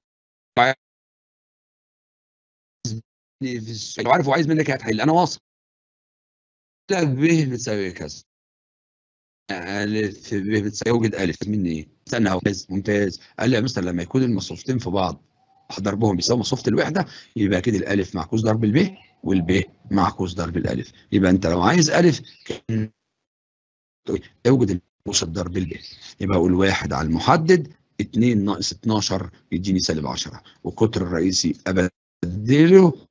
لو عارف وعايز منك هتحل انا واثق ب بتساوي كذا ألف ب بتساوي يوجد ألف مني إيه؟ استنى أهو ممتاز قال لي يا مستر لما يكون المصروفتين في بعض ضربهم بيساوي مصروفة الوحدة يبقى كده الألف معكوس ضرب الب والب معكوس ضرب الألف يبقى أنت لو عايز ألف اوجد وسط ضرب الب يبقى أقول واحد على المحدد 2 ناقص 12 يديني سالب 10 والقطر الرئيسي أبدله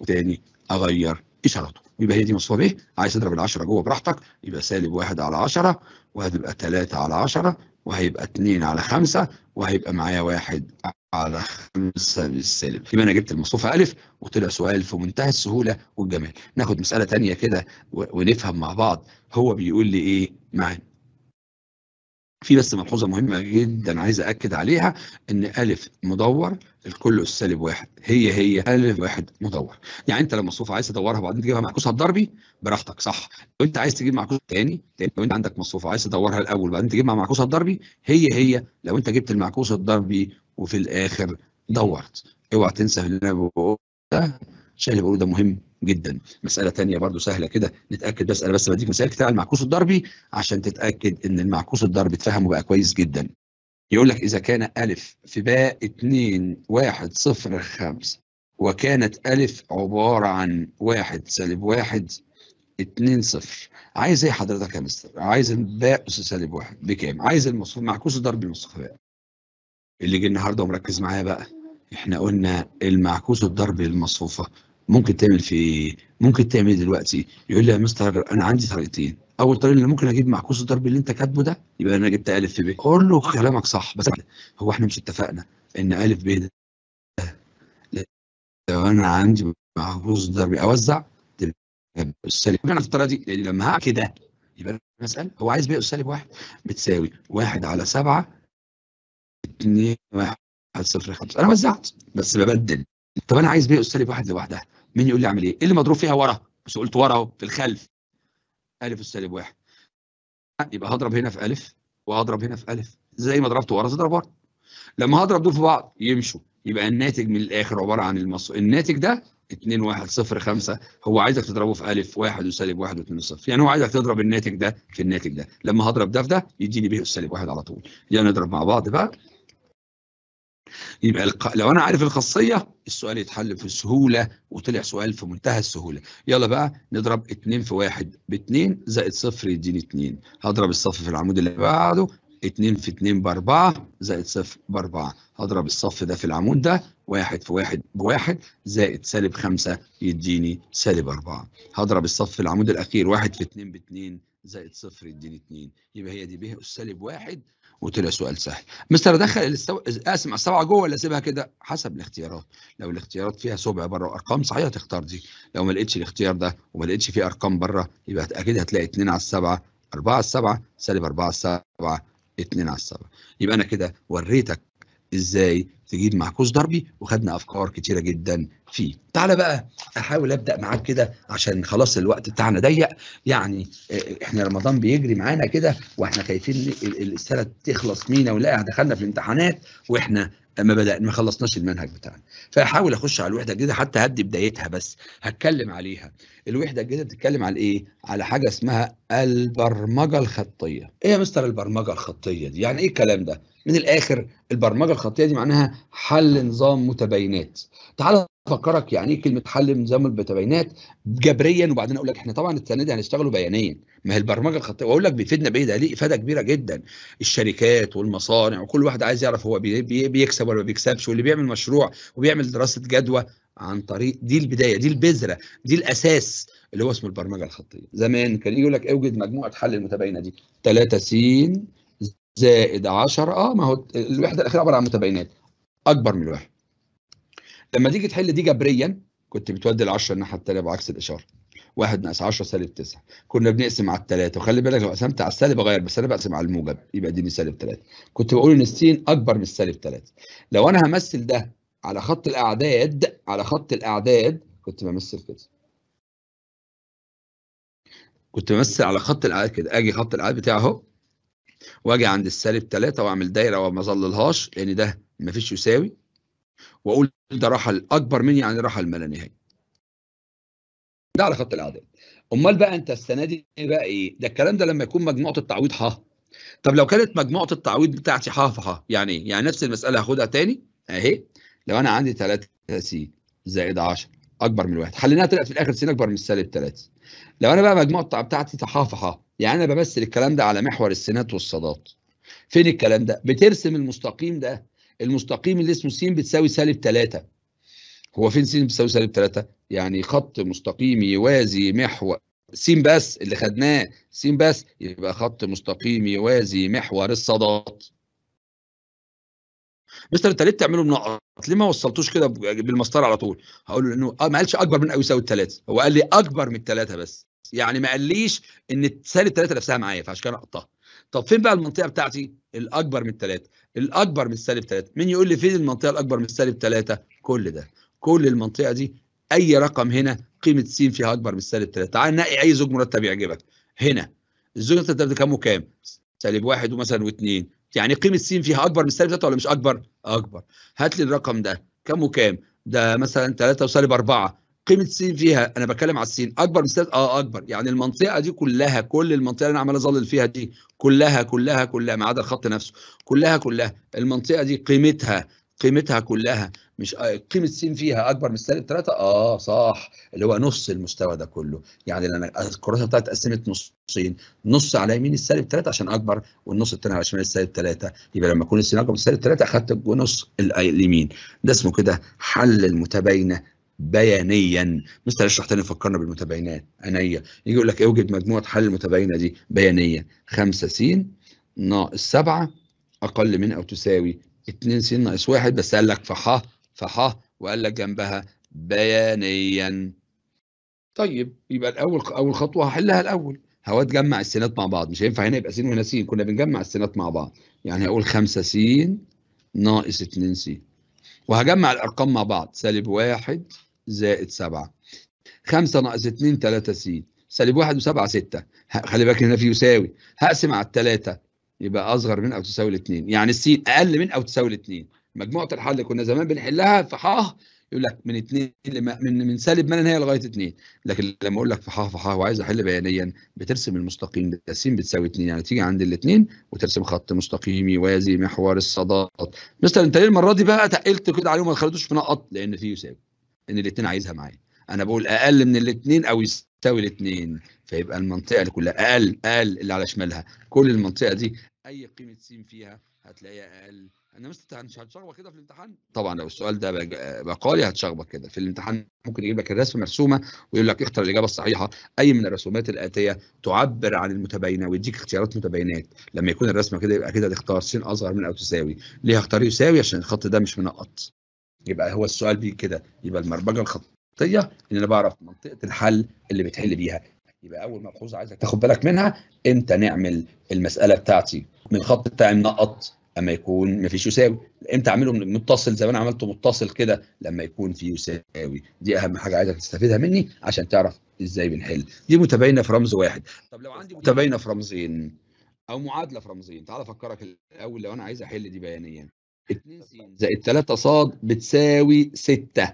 وتاني اغير اشارته يبقى هي دي مصفوفه بايه؟ عايز تضرب ال10 جوه براحتك يبقى سالب 1 على 10 وهتبقى 3 على 10 وهيبقى 2 على 5 وهيبقى معايا 1 على 5 بالسالب يبقى انا جبت المصفوفه الف وطلع سؤال في منتهى السهوله والجمال ناخد مساله ثانيه كده ونفهم مع بعض هو بيقول لي ايه معانا في بس ملحوظه مهمه جدا عايز اكد عليها ان الف مدور الكل السالب واحد هي هي سالب واحد مدور يعني انت لو مصفوفه عايز تدورها وبعدين تجيبها معكوسها الضربي براحتك صح لو انت عايز تجيب معكوس تاني لو انت عندك مصفوفه عايز تدورها الاول وبعدين تجيبها معكوسها الضربي هي هي لو انت جبت المعكوس الضربي وفي الاخر دورت اوعى تنسى اللي انا بقوله ده اللي بقوله ده مهم جدا مساله ثانيه برضو سهله كده نتاكد بس انا بس بديك مثال كتير على المعكوس الضربي عشان تتاكد ان المعكوس الضربي اتفهمه بقى كويس جدا يقول لك إذا كان ألف في باء 2 1 0 5 وكانت ألف عبارة عن 1 سالب 1 2 0 عايز إيه حضرتك يا مستر؟ عايز الباء أس سالب 1 بكام؟ عايز المصفوف معكوس ضرب المصفوف اللي جه النهارده ومركز معايا بقى احنا قلنا المعكوس الضرب المصفوفة ممكن تعمل في إيه؟ ممكن تعمل إيه دلوقتي يقول لي يا مستر انا عندي طريقتين اول طريق اللي ممكن اجيب معكوس الضرب اللي انت كاتبه ده يبقى انا جبت الف ب اقول له كلامك صح بس هو احنا مش اتفقنا ان الف ب ده لو انا عندي معكوس الضرب اوزع تبقى السالب انا في الطريقه دي يعني لما هعمل كده يبقى انا اسال هو عايز بي سالب واحد بتساوي واحد على سبعة اتنين واحد صفر خمسة انا وزعت بس ببدل طب انا عايز بي سالب واحد لوحدها مين يقول لي اعمل ايه؟ ايه اللي مضروب فيها ورا؟ بس قلت ورا اهو في الخلف ألف سالب واحد يبقى هضرب هنا في ألف وهضرب هنا في ألف زي ما ضربت ورا هضرب ورا لما هضرب دول في بعض يمشوا يبقى الناتج من الآخر عبارة عن المص الناتج ده 2 1 0 5 هو عايزك تضربه في ألف 1 وسالب 1 و2 صفر يعني هو عايزك تضرب الناتج ده في الناتج ده لما هضرب ده في ده يديني ب سالب 1 على طول يعني نضرب مع بعض بقى يبقى لو انا عارف الخاصيه السؤال يتحل في سهوله وطلع سؤال في منتهى السهوله يلا بقى نضرب 2 في 1 ب 2 زائد 0 يديني 2 هضرب الصف في العمود اللي بعده 2 في 2 ب 4 زائد 0 ب 4 هضرب الصف ده في العمود ده 1 في 1 ب 1 زائد سالب 5 يديني سالب 4 هضرب الصف في العمود الاخير 1 في 2 ب 2 زائد 0 يديني 2 يبقى هي دي ب سالب 1 وطلع سؤال سهل مستر ادخل الاستو... اقسم السبعه جوه ولا اسيبها كده حسب الاختيارات لو الاختيارات فيها سبع بره وارقام صحيح هتختار دي لو ما لقيتش الاختيار ده وما لقيتش فيه ارقام بره يبقى اكيد هتلاقي 2 على السبعه 4 على السبعه سالب 4 على السبعه 2 على السبعه يبقى انا كده وريتك ازاي تجيب معكوس ضربي وخدنا افكار كتيره جدا فيه تعالى بقى احاول ابدا معاك كده عشان خلاص الوقت بتاعنا ضيق يعني آه، احنا رمضان بيجري معانا كده واحنا خايفين السنه تخلص مينا ونلاقي دخلنا في الامتحانات واحنا ما بدأنا ما خلصناش المنهج بتاعنا فاحاول اخش على الوحده الجديده حتى هدي بدايتها بس هتكلم عليها الوحده الجديده بتتكلم على ايه على حاجه اسمها البرمجه الخطيه ايه يا مستر البرمجه الخطيه دي يعني ايه الكلام ده من الاخر البرمجه الخطيه دي معناها حل نظام متباينات تعال افكرك يعني ايه كلمه حل نظام المتباينات جبريا وبعدين اقول لك احنا طبعا السنه دي هنشتغله بيانيا ما هي البرمجه الخطيه واقول لك بيفيدنا بايه ده ليه افاده كبيره جدا الشركات والمصانع وكل واحد عايز يعرف هو بيكسب ولا ما بيكسبش واللي بيعمل مشروع وبيعمل دراسه جدوى عن طريق دي البدايه دي البذره دي الاساس اللي هو اسمه البرمجه الخطيه زمان كان يقول لك اوجد مجموعه حل المتباينه دي 3 س زائد 10 اه ما هو الوحده الاخيره عباره عن متباينات اكبر من الواحد لما تيجي تحل دي جبريا كنت بتودي ال 10 الناحيه الثانيه بعكس الاشاره 1 ناقص 10 سالب 9 كنا بنقسم على الثلاثه وخلي بالك لو قسمت على السالب اغير بس انا بقسم على الموجب يبقى اديني سالب 3 كنت بقول ان السين اكبر من سالب 3 لو انا همثل ده على خط الاعداد على خط الاعداد كنت بمثل كده كنت بمثل على خط الاعداد كده اجي خط الاعداد بتاعي اهو واجي عند السالب 3 واعمل دايره وما اظللهاش لان ده ما فيش يساوي واقول ده راحه الاكبر مني يعني راحه الملانيهيه ده على خط الاعداد امال بقى انت السنه دي بقى ايه ده الكلام ده لما يكون مجموعه التعويض ح طب لو كانت مجموعه التعويض بتاعتي ح ح يعني ايه يعني نفس المساله هاخدها تاني اهي لو انا عندي 3 س زائد 10 اكبر من واحد حليناها طلعت في الاخر س اكبر من سالب 3 لو انا بقى مجموعه بتاعتي تحافحه يعني انا بمثل الكلام ده على محور السينات والصادات فين الكلام ده بترسم المستقيم ده المستقيم اللي اسمه س بتساوي سالب 3 هو فين س بتساوي سالب 3 يعني خط مستقيم يوازي محور س بس اللي خدناه س بس يبقى خط مستقيم يوازي محور الصادات مستر انت ليه بتعمله بنقط ليه ما وصلتوش كده بالمسطره على طول هقول له انه اه ما قالش اكبر من او يساوي الثلاثه هو قال لي اكبر من الثلاثه بس يعني ما قاليش ان سالب الثلاثه نفسها معايا فعشان كده نقطها. طب فين بقى المنطقه بتاعتي الاكبر من الثلاثه، الاكبر من سالب ثلاثه مين يقول لي فين المنطقه الاكبر من سالب ثلاثه كل ده كل المنطقه دي اي رقم هنا قيمه س فيها اكبر من سالب ثلاثه، تعال نقي اي زوج مرتب يعجبك هنا الزوج المرتب ده كام وكام سالب واحد ومثلا واثنين يعني قيمه س فيها اكبر من سالب 3 ولا مش اكبر؟ اكبر هات لي الرقم ده كام وكام؟ ده مثلا 3 وسالب 4 قيمه السين فيها انا بتكلم على السين اكبر من سالب اه اكبر يعني المنطقه دي كلها كل المنطقه اللي انا عمال اظلل فيها دي كلها كلها كلها ما عدا الخط نفسه كلها كلها المنطقه دي قيمتها قيمتها كلها مش آه، قيمه س فيها اكبر من سالب 3 اه صح اللي هو نص المستوى ده كله يعني لأن الكراسه بتاعتي اتقسمت نصين نص على يمين السالب 3 عشان اكبر والنص الثاني على شمال السالب 3 يبقى لما اكون السين اكبر من السالب 3 اخدت نص آه، اليمين ده اسمه كده حل المتباينه بيانيا مستر اشرح تاني فكرنا بالمتباينات عينيا يجي يقول لك اوجد إيه مجموعه حل المتباينه دي بيانيا 5 س ناقص 7 اقل من او تساوي 2 س ناقص 1 بس قال لك في ح فح وقال لك جنبها بيانيا طيب يبقى الاول اول خطوه هحلها الاول هو تجمع السينات مع بعض مش هينفع هنا يبقى س وهنا س كنا بنجمع السينات مع بعض يعني هقول 5 س ناقص 2 س وهجمع الارقام مع بعض سالب 1 زائد 7 5 ناقص 2 3 س سالب 1 و7 6 خلي بالك هنا في يساوي هقسم على الثلاثه يبقى اصغر من او تساوي الاثنين يعني السين اقل من او تساوي الاثنين مجموعه الحل اللي كنا زمان بنحلها في ح يقول لك من 2 من من سالب ما نهايه لغايه 2 لكن لما اقول لك في ح في ح وعايز احل بيانيا بترسم المستقيم ده س بتساوي 2 يعني تيجي عند الاثنين وترسم خط مستقيم يوازي محور الصادات مستر انت ليه المره دي بقى تقلت كده عليهم ما خليتوش في نقط لان في يساوي ان الاثنين عايزها معايا انا بقول اقل من الاثنين او يساوي الاثنين فيبقى المنطقه اللي كلها اقل اقل اللي على شمالها كل المنطقه دي اي قيمه س فيها هتلاقيها اقل انا مش مش هتشخبط كده في الامتحان طبعا لو السؤال ده بقالي هتشخبط كده في الامتحان ممكن يجيب لك الرسمه مرسومه ويقول لك اختر الاجابه الصحيحه اي من الرسومات الاتيه تعبر عن المتباينه ويديك اختيارات متباينات لما يكون الرسمه كده يبقى كده تختار س اصغر من او تساوي ليه هختار يساوي عشان الخط ده مش منقط يبقى هو السؤال بيه كده يبقى المربجه الخطيه ان انا بعرف منطقه الحل اللي بتحل بيها يبقى اول ملحوظه عايزك تاخد بالك منها امتى نعمل المساله بتاعتي من الخط بتاعي منقط اما يكون مفيش يساوي امتى اعمله متصل زي ما انا عملته متصل كده لما يكون في يساوي دي اهم حاجه عايزك تستفيدها مني عشان تعرف ازاي بنحل دي متباينه في رمز واحد طب لو عندي متباينه في رمزين او معادله في رمزين تعال افكرك الاول لو انا عايز احل دي بيانيا 2 س زائد 3 ص بتساوي 6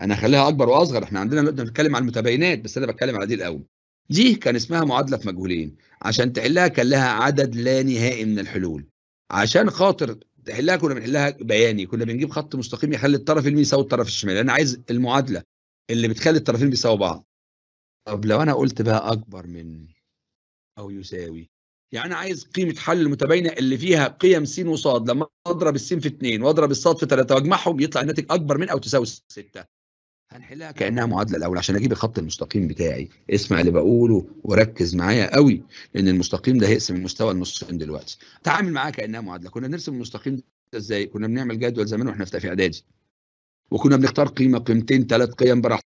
انا هخليها اكبر واصغر احنا عندنا نقدر نتكلم عن المتباينات بس انا بتكلم على دي الاول دي كان اسمها معادله في مجهولين عشان تحلها كان لها عدد لا نهائي من الحلول عشان خاطر تحلها كنا بنحلها بياني كنا بنجيب خط مستقيم يخلي الطرف اليمين يساوي الطرف الشمال انا عايز المعادله اللي بتخلي الطرفين بيساووا بعض طب لو انا قلت بقى اكبر من او يساوي يعني انا عايز قيمه حل المتباينه اللي فيها قيم س وص لما اضرب الس في 2 واضرب الصاد في 3 واجمعهم يطلع الناتج اكبر من او تساوي 6 هنحلها كانها معادله الاول عشان اجيب الخط المستقيم بتاعي اسمع اللي بقوله وركز معايا قوي لان المستقيم ده هيقسم المستوى النصين دلوقتي تعامل معاه كانها معادله كنا بنرسم المستقيم ده ازاي كنا بنعمل جدول زمان واحنا في اعدادي وكنا بنختار قيمه قيمتين ثلاث قيم براحتك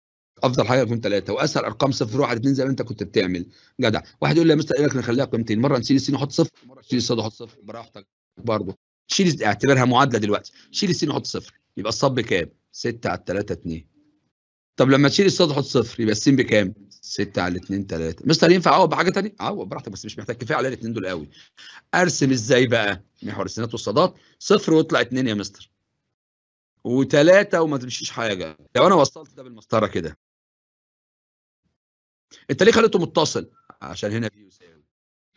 افضل حاجه يكون ثلاثه واسهل ارقام صفر واحد اثنين زي ما انت كنت بتعمل جدع واحد يقول لي يا مستر ايه نخليها قيمتين مره نشيل السين وحط صفر مره نشيل الصاد وحط صفر براحتك برضه شيل اعتبرها معادله دلوقتي شيل السين وحط صفر يبقى الصب كام 6 على 3 2 طب لما تشيل الصاد تحط صفر يبقى السين بكام؟ 6 على 2 3 مستر ينفع اعوض بحاجه ثانيه؟ اعوض براحتك بس مش محتاج كفايه على الاثنين دول قوي. ارسم ازاي بقى؟ محور السينات والصادات صفر واطلع 2 يا مستر. و3 وما تمشيش حاجه، لو انا وصلت ده بالمسطره كده. انت ليه خليته متصل؟ عشان هنا في يساوي.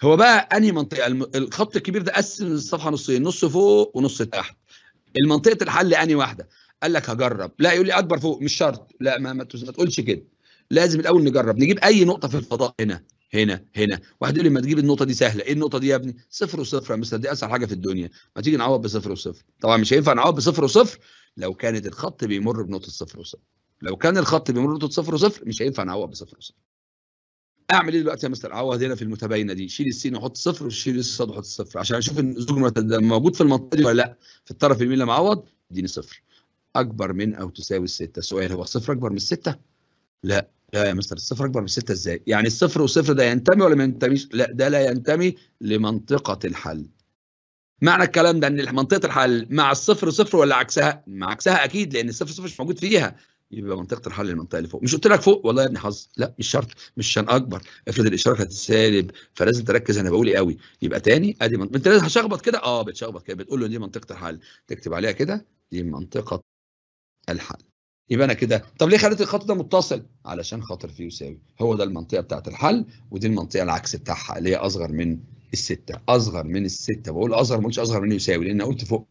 هو بقى انهي منطقه؟ الخط الكبير ده قسم الصفحه نصين، نص فوق ونص تحت. المنطقه الحل انهي واحده؟ قال لك هجرب لا يقول لي اكبر فوق مش شرط لا ما, ما تقولش كده لازم الاول نجرب نجيب اي نقطه في الفضاء هنا هنا هنا واحد يقول لي ما تجيب النقطه دي سهله ايه النقطه دي يا ابني صفر وصفر يا مستر دي اسهل حاجه في الدنيا ما تيجي نعوض بصفر وصفر طبعا مش هينفع نعوض بصفر وصفر لو كانت الخط بيمر بنقطه صفر وصفر لو كان الخط بيمر بنقطه صفر وصفر مش هينفع نعوض بصفر وصفر اعمل ايه دلوقتي يا مستر عوض هنا في المتباينه دي شيل السين وحط صفر وشيل الصاد وحط صفر عشان اشوف الزوج المرتد موجود في المنطقه دي ولا لا في الطرف اليمين لما اعوض اديني صفر اكبر من او تساوي الستة سؤال هو الصفر اكبر من الستة لا لا يا مستر الصفر اكبر من الستة ازاي يعني الصفر وصفر ده ينتمي ولا ما ينتميش لا ده لا ينتمي لمنطقة الحل معنى الكلام ده ان منطقة الحل مع الصفر صفر ولا عكسها مع عكسها اكيد لان الصفر صفر مش موجود فيها يبقى منطقه الحل المنطقه اللي فوق مش قلت لك فوق والله يا ابني حظ لا مش شرط مش عشان اكبر افرض الاشاره هتتسالب فلازم تركز انا بقول ايه قوي يبقى تاني ادي منطقة. انت لازم هشخبط كده اه بتشخبط كده بتقول له دي منطقه الحل تكتب عليها كده دي منطقه الحل يبقى انا كده طب ليه خليت الخط ده متصل علشان خاطر فيه يساوي هو ده المنطقه بتاعه الحل ودي المنطقه العكس بتاعها اللي هي اصغر من الستة اصغر من الستة بقول اصغر ما قلتش اصغر من يساوي لان قلت فوق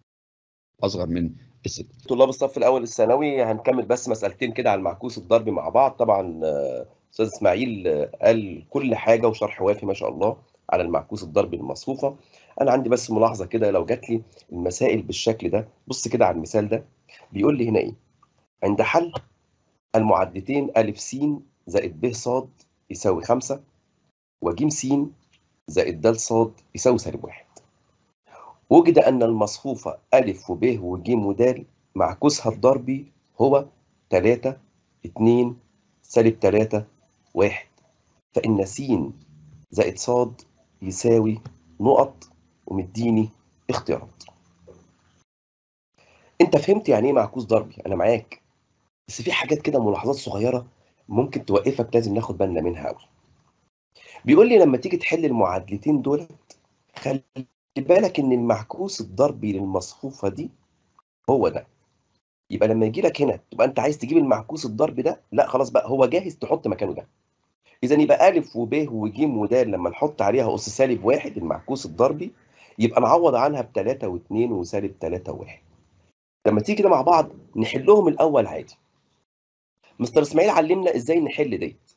اصغر من الستة طلاب الصف الاول الثانوي هنكمل بس مسالتين كده على المعكوس الضرب مع بعض طبعا استاذ اسماعيل قال كل حاجه وشرح وافي ما شاء الله على المعكوس الضربي المصفوفه انا عندي بس ملاحظه كده لو جات لي المسائل بالشكل ده بص كده على المثال ده بيقول لي هنا ايه عند حل المعدتين أ س زائد ب ص يساوي 5 وج س زائد د ص يساوي سالب 1 وجد أن المصفوفة أ وب وج ود معكوسها الضربي هو 3 2 سالب 3 1 فإن س زائد ص يساوي نقط ومديني اختيارات انت فهمت يعني ايه معكوس ضربي انا معاك بس في حاجات كده ملاحظات صغيره ممكن توقفك لازم ناخد بالنا منها قوي بيقول لي لما تيجي تحل المعادلتين دولت خلي بالك ان المعكوس الضربي للمصفوفه دي هو ده يبقى لما يجي لك هنا تبقى انت عايز تجيب المعكوس الضربي ده لا خلاص بقى هو جاهز تحط مكانه ده اذا يبقى الف وب وج ود لما نحط عليها اس سالب واحد المعكوس الضربي يبقى نعوض عنها ب 3 و2 وسالب 3 و1 لما تيجي كده مع بعض نحلهم الاول عادي مستر اسماعيل علمنا ازاي نحل ديت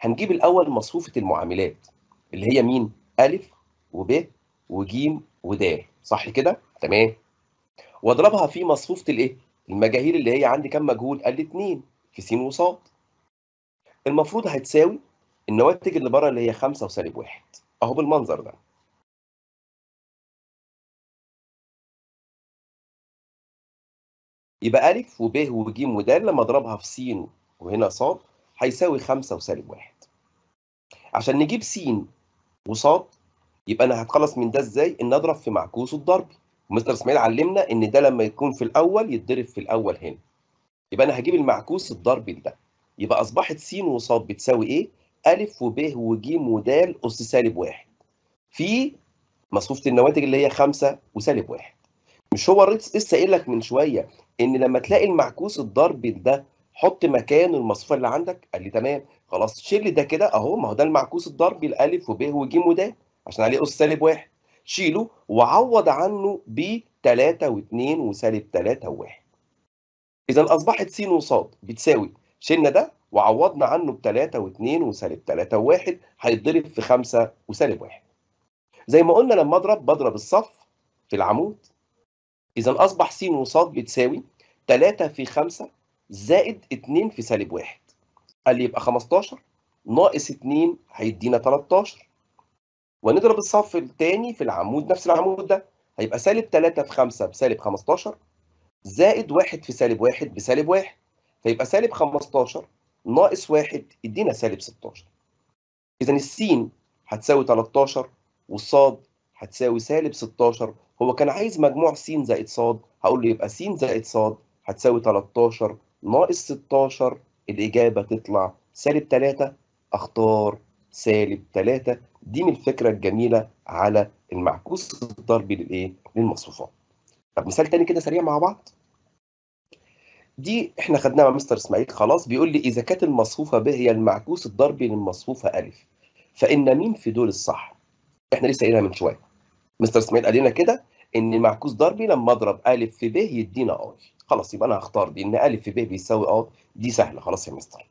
هنجيب الاول مصفوفه المعاملات اللي هي مين الف وب وج ود صح كده تمام واضربها في مصفوفه الايه المجاهيل اللي هي عندي كام مجهول قال 2 في س وص المفروض هتساوي النواتج اللي بره اللي هي 5 وسالب 1 اهو بالمنظر ده يبقى ألف وب وج ود لما أضربها في س وهنا ص هيساوي 5 وسالب 1 عشان نجيب س وصاد يبقى أنا هتخلص من ده إزاي؟ إن أضرب في معكوس الضربي ومستر إسماعيل علمنا إن ده لما يكون في الأول يتضرب في الأول هنا يبقى أنا هجيب المعكوس الضربي ده يبقى أصبحت س وصاد بتساوي إيه؟ ألف وب وج ود أس سالب 1 في مصفوفة النواتج اللي هي 5 وسالب 1 مش هو لسه قايل لك من شويه ان لما تلاقي المعكوس الضربي ده حط مكانه المصفوفه اللي عندك قال لي تمام خلاص شيل ده كده اهو ما هو ده المعكوس الضربي الالف وب وج ود عشان عليه اس سالب واحد شيله وعوض عنه ب 3 و2 وسالب 3 و1 اذا اصبحت س وص بتساوي شلنا ده وعوضنا عنه ب 3 و2 وسالب 3 و1 هيتضرب في 5 وسالب 1 زي ما قلنا لما اضرب بضرب الصف في العمود إذا أصبح س وص بتساوي 3 في 5 زائد 2 في سالب 1 قال لي يبقى 15 ناقص 2 هيدينا 13 ونضرب الصف الثاني في العمود نفس العمود ده هيبقى سالب 3 في 5 بسالب 15 زائد 1 في سالب 1 بسالب 1 فيبقى سالب 15 ناقص 1 يدينا سالب 16 إذا السين هتساوي 13 والصاد هتساوي سالب 16 هو كان عايز مجموع س زائد ص هقول له يبقى س زائد ص هتساوي 13 ناقص 16 الإجابة تطلع سالب 3 أختار سالب 3 دي من الفكرة الجميلة على المعكوس الضربي للإيه؟ للمصفوفات. طب مثال تاني كده سريع مع بعض. دي احنا خدناها مع مستر اسماعيل خلاص بيقول لي إذا كانت المصفوفة ب هي المعكوس الضربي للمصفوفة أ فإن مين في دول الصح؟ احنا لسه قايلها من شوية. مستر اسماعيل قال لنا كده ان المعكوس ضربي لما اضرب ا في ب يدينا اي خلاص يبقى انا هختار دي ان ا في ب بيساوي اي دي سهله خلاص يا مستر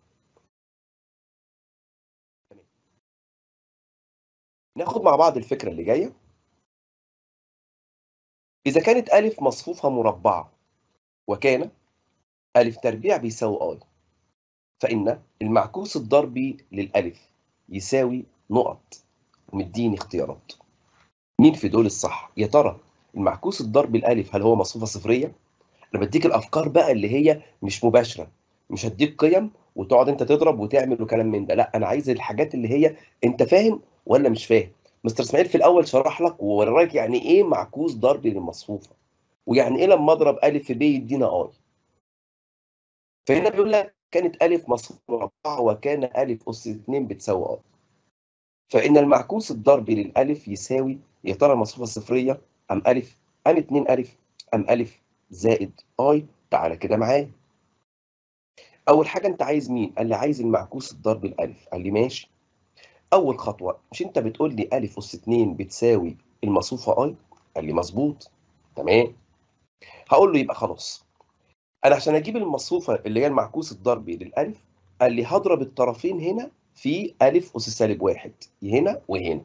ناخد مع بعض الفكره اللي جايه اذا كانت ا مصفوفه مربعه وكان ا تربيع بيساوي اي فان المعكوس الضربي للالف يساوي نقط ومديني اختيارات مين في دول الصح يا ترى المعكوس الضرب الالف هل هو مصفوفه صفريه انا بديك الافكار بقى اللي هي مش مباشره مش هديك قيم وتقعد انت تضرب وتعمل وكلام من ده لا انا عايز الحاجات اللي هي انت فاهم ولا مش فاهم مستر اسماعيل في الاول شرح لك ووراك يعني ايه معكوس ضربي للمصفوفه ويعني ايه لما اضرب الف في ب يدينا اي فهنا بيقول لك كانت الف مصفوفه مربعه وكان الف اس 2 بتساوي اي فان المعكوس الضربي للالف يساوي يا ترى المصفوفة الصفرية أم ألف أم 2 ألف أم ألف زائد أي تعالى كده معايا أول حاجة أنت عايز مين؟ قال لي عايز المعكوس الضرب الألف قال لي ماشي أول خطوة مش أنت بتقول لي ألف أس 2 بتساوي المصفوفة أي؟ قال لي مظبوط تمام هقول له يبقى خلاص أنا عشان أجيب المصفوفة اللي هي المعكوس الضربي للألف قال لي هضرب الطرفين هنا في ألف أس سالب واحد هنا وهنا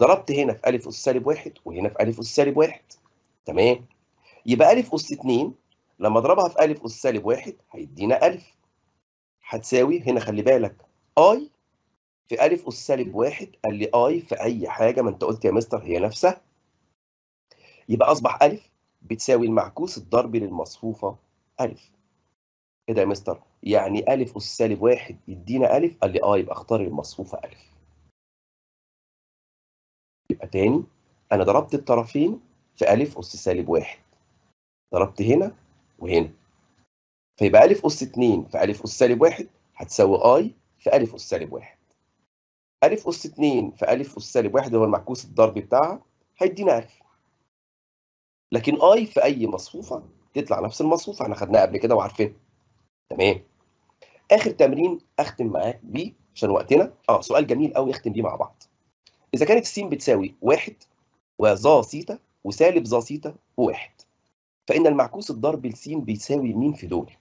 ضربت هنا في ألف أس سالب واحد وهنا في ألف أس سالب واحد تمام يبقى ألف أس اتنين لما أضربها في ألف أس سالب واحد هيدينا ألف هتساوي هنا خلي بالك أي في ألف أس سالب واحد قال لي أي في أي حاجة ما أنت قلت يا مستر هي نفسها يبقى أصبح ألف بتساوي المعكوس الضربي للمصفوفة ألف إيه ده يا مستر يعني ألف أس سالب واحد يدينا ألف قال لي أه يبقى أختار المصفوفة ألف يبقى تاني أنا ضربت الطرفين في ألف أس سالب واحد ضربت هنا وهنا فيبقى ألف أس اتنين في ألف أس سالب واحد هتساوي أي في ألف أس سالب واحد ألف أس اتنين في ألف أس سالب واحد هو المعكوس الضربي بتاعها هيدينا ألف لكن أي في أي مصفوفة تطلع نفس المصفوفة احنا خدناها قبل كده وعارفينها تمام آخر تمرين أختم معاك بيه عشان وقتنا اه سؤال جميل قوي اختم بيه مع بعض إذا كانت السين بتساوي واحد وظا ثيتا وسالب ظا ثيتا واحد فإن المعكوس الضرب لسين بيساوي مين في دول؟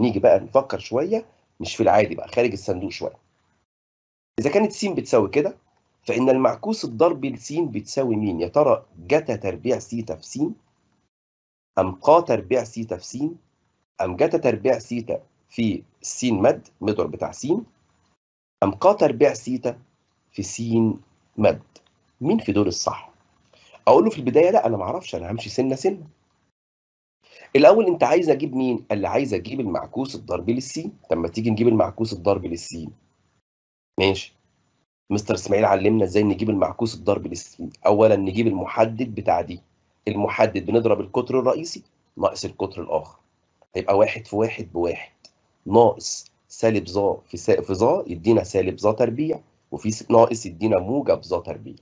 نيجي بقى نفكر شوية مش في العادي بقى خارج الصندوق شوية إذا كانت س بتساوي كده فإن المعكوس الضرب لس بتساوي مين؟ يا ترى جتا تربيع ثيتا في س أم قا تربيع ثيتا في س أم جتا تربيع ثيتا في س مد مضرب بتاع س أم قا تربيع ثيتا في س مد مين في دول الصح اقول له في البدايه لا انا ما اعرفش انا همشي سنه سنه الاول انت عايز اجيب مين قال لي عايز اجيب المعكوس الضربي للسي طب ما تيجي نجيب المعكوس الضربي للسي ماشي مستر اسماعيل علمنا ازاي نجيب المعكوس الضربي للسي اولا نجيب المحدد بتاع دي المحدد بنضرب القطر الرئيسي ناقص القطر الاخر هيبقى واحد في واحد بواحد ناقص سالب ظا في في ظا يدينا سالب ظا تربيع وفي ناقص يدينا موجب ذا تربيع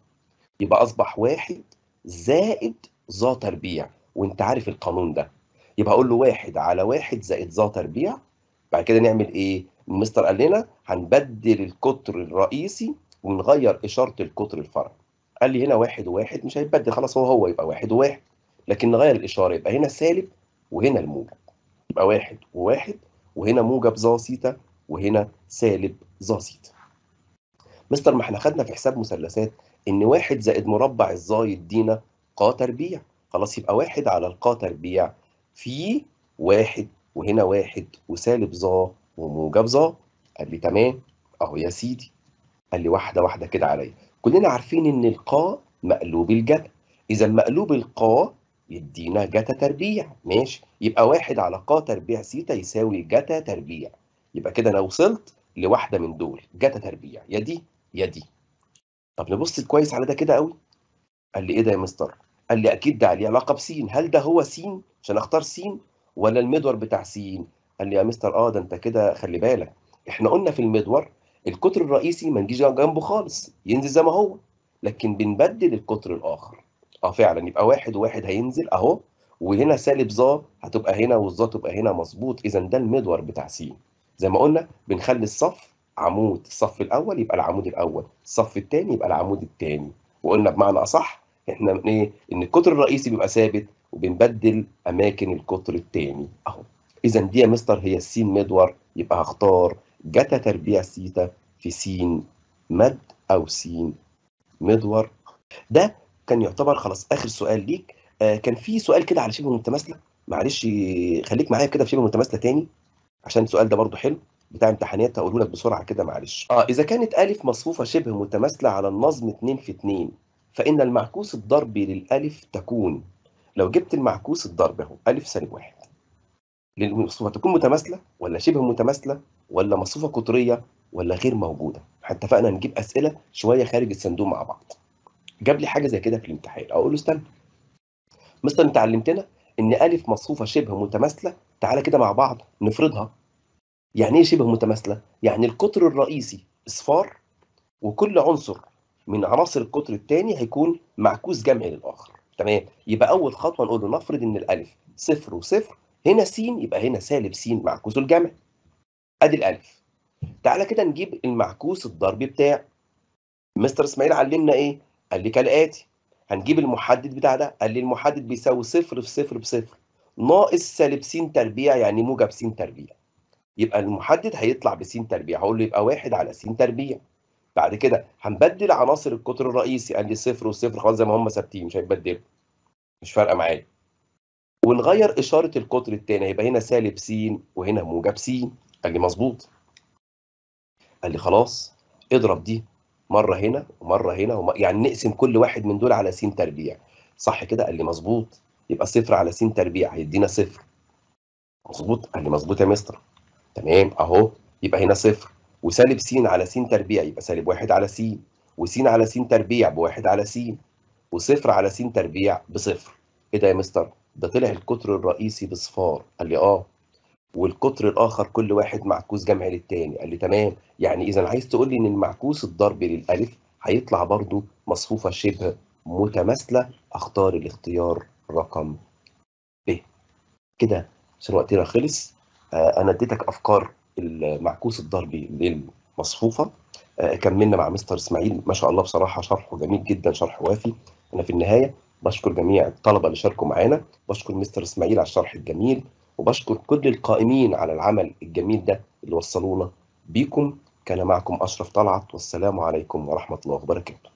يبقى اصبح واحد زائد ذا تربيع وانت عارف القانون ده يبقى اقول له واحد على واحد زائد ذا تربيع بعد كده نعمل ايه؟ المستر قال لنا هنبدل القطر الرئيسي ونغير اشاره القطر الفرعي قال لي هنا واحد وواحد مش هيتبدل خلاص هو هو يبقى واحد وواحد لكن نغير الاشاره يبقى هنا سالب وهنا الموجب يبقى واحد وواحد وهنا موجب ذا سيتا وهنا سالب ذا سيتا مستر ما احنا خدنا في حساب مثلثات ان واحد زائد مربع الزاي يدينا ق تربيع خلاص يبقى واحد على القا تربيع في واحد وهنا واحد وسالب ظا وموجب ظا قال لي تمام اهو يا سيدي قال لي واحده واحده كده عليا كلنا عارفين ان القا مقلوب الجتا اذا مقلوب القا يدينا جتا تربيع ماشي يبقى واحد على قا تربيع سيتا يساوي جتا تربيع يبقى كده انا وصلت لواحده من دول جتا تربيع يا دي يدي طب نبص كويس على ده كده قوي قال لي ايه ده يا مستر قال لي اكيد ده ليه علاقه بسين هل ده هو سين عشان اختار سين ولا المدور بتاع سين قال لي يا مستر اه ده انت كده خلي بالك احنا قلنا في المدور القطر الرئيسي ما نجيش جنبه خالص ينزل زي ما هو لكن بنبدل القطر الاخر اه فعلا يبقى واحد وواحد هينزل اهو وهنا سالب ظا هتبقى هنا والظا تبقى هنا مظبوط اذا ده المدور بتاع سين زي ما قلنا بنخلي الصف عمود الصف الاول يبقى العمود الاول الصف الثاني يبقى العمود الثاني وقلنا بمعنى اصح احنا ايه ان القطر الرئيسي بيبقى ثابت وبنبدل اماكن القطر الثاني اهو اذا دي يا مستر هي السين مدور يبقى هختار جتا تربيع سيتا في سين مد او سين مدور ده كان يعتبر خلاص اخر سؤال ليك آه كان في سؤال كده على شبه متماثله معلش خليك معايا كده في شبه متماثله ثاني عشان السؤال ده برضو حلو بتاع امتحانات هقوله لك بسرعه كده معلش اه اذا كانت الف مصفوفه شبه متماثله على النظم 2 في 2 فان المعكوس الضربي للالف تكون لو جبت المعكوس الضربي اهو الف سالب واحد للمصفوفه تكون متماثله ولا شبه متماثله ولا مصفوفه قطريه ولا غير موجوده حتى اتفقنا نجيب اسئله شويه خارج الصندوق مع بعض جاب لي حاجه زي كده في الامتحان اقول له استنى مستر انت علمتنا ان الف مصفوفه شبه متماثله تعالى كده مع بعض نفرضها يعني ايه شبه متماثله؟ يعني القطر الرئيسي اصفار وكل عنصر من عناصر القطر الثاني هيكون معكوس جمعي للاخر تمام يبقى اول خطوه نقول له نفرض ان الالف صفر وصفر هنا س يبقى هنا سالب س معكوسه الجمعي ادي الالف تعالى كده نجيب المعكوس الضربي بتاعه مستر اسماعيل علمنا ايه؟ قال لي كالاتي هنجيب المحدد بتاع ده قال لي المحدد بيساوي صفر في صفر بصفر ناقص سالب س تربيع يعني موجب س تربيع يبقى المحدد هيطلع ب س تربيع هقول له يبقى واحد على س تربيع بعد كده هنبدل عناصر القطر الرئيسي قال لي صفر وصفر خلاص زي ما هم ثابتين مش هيتبدلوا مش فارقه معايا ونغير اشاره القطر الثاني هيبقى هنا سالب س وهنا موجب س قال لي مظبوط قال لي خلاص اضرب دي مره هنا ومره هنا وم... يعني نقسم كل واحد من دول على س تربيع صح كده قال لي مظبوط يبقى صفر على س تربيع هيدينا صفر مظبوط قال لي مظبوط يا مستر تمام اهو يبقى هنا صفر وسالب س على س تربيع يبقى سالب واحد على س وس على س تربيع بواحد على س وصفر على س تربيع بصفر ايه ده يا مستر ده طلع القطر الرئيسي بصفار قال لي اه والقطر الاخر كل واحد معكوس جمعي للتاني قال لي تمام يعني اذا عايز تقول لي ان المعكوس الضربي للالف هيطلع برضو مصفوفه شبه متماثله اختار الاختيار رقم ب كده عشان وقتنا خلص آه، انا اديتك افكار المعكوس الضربي للمصفوفه آه، كملنا مع مستر اسماعيل ما شاء الله بصراحه شرحه جميل جدا شرح وافي انا في النهايه بشكر جميع الطلبه اللي شاركوا معانا بشكر مستر اسماعيل على الشرح الجميل وبشكر كل القائمين على العمل الجميل ده اللي وصلونا بيكم كان معكم اشرف طلعت والسلام عليكم ورحمه الله وبركاته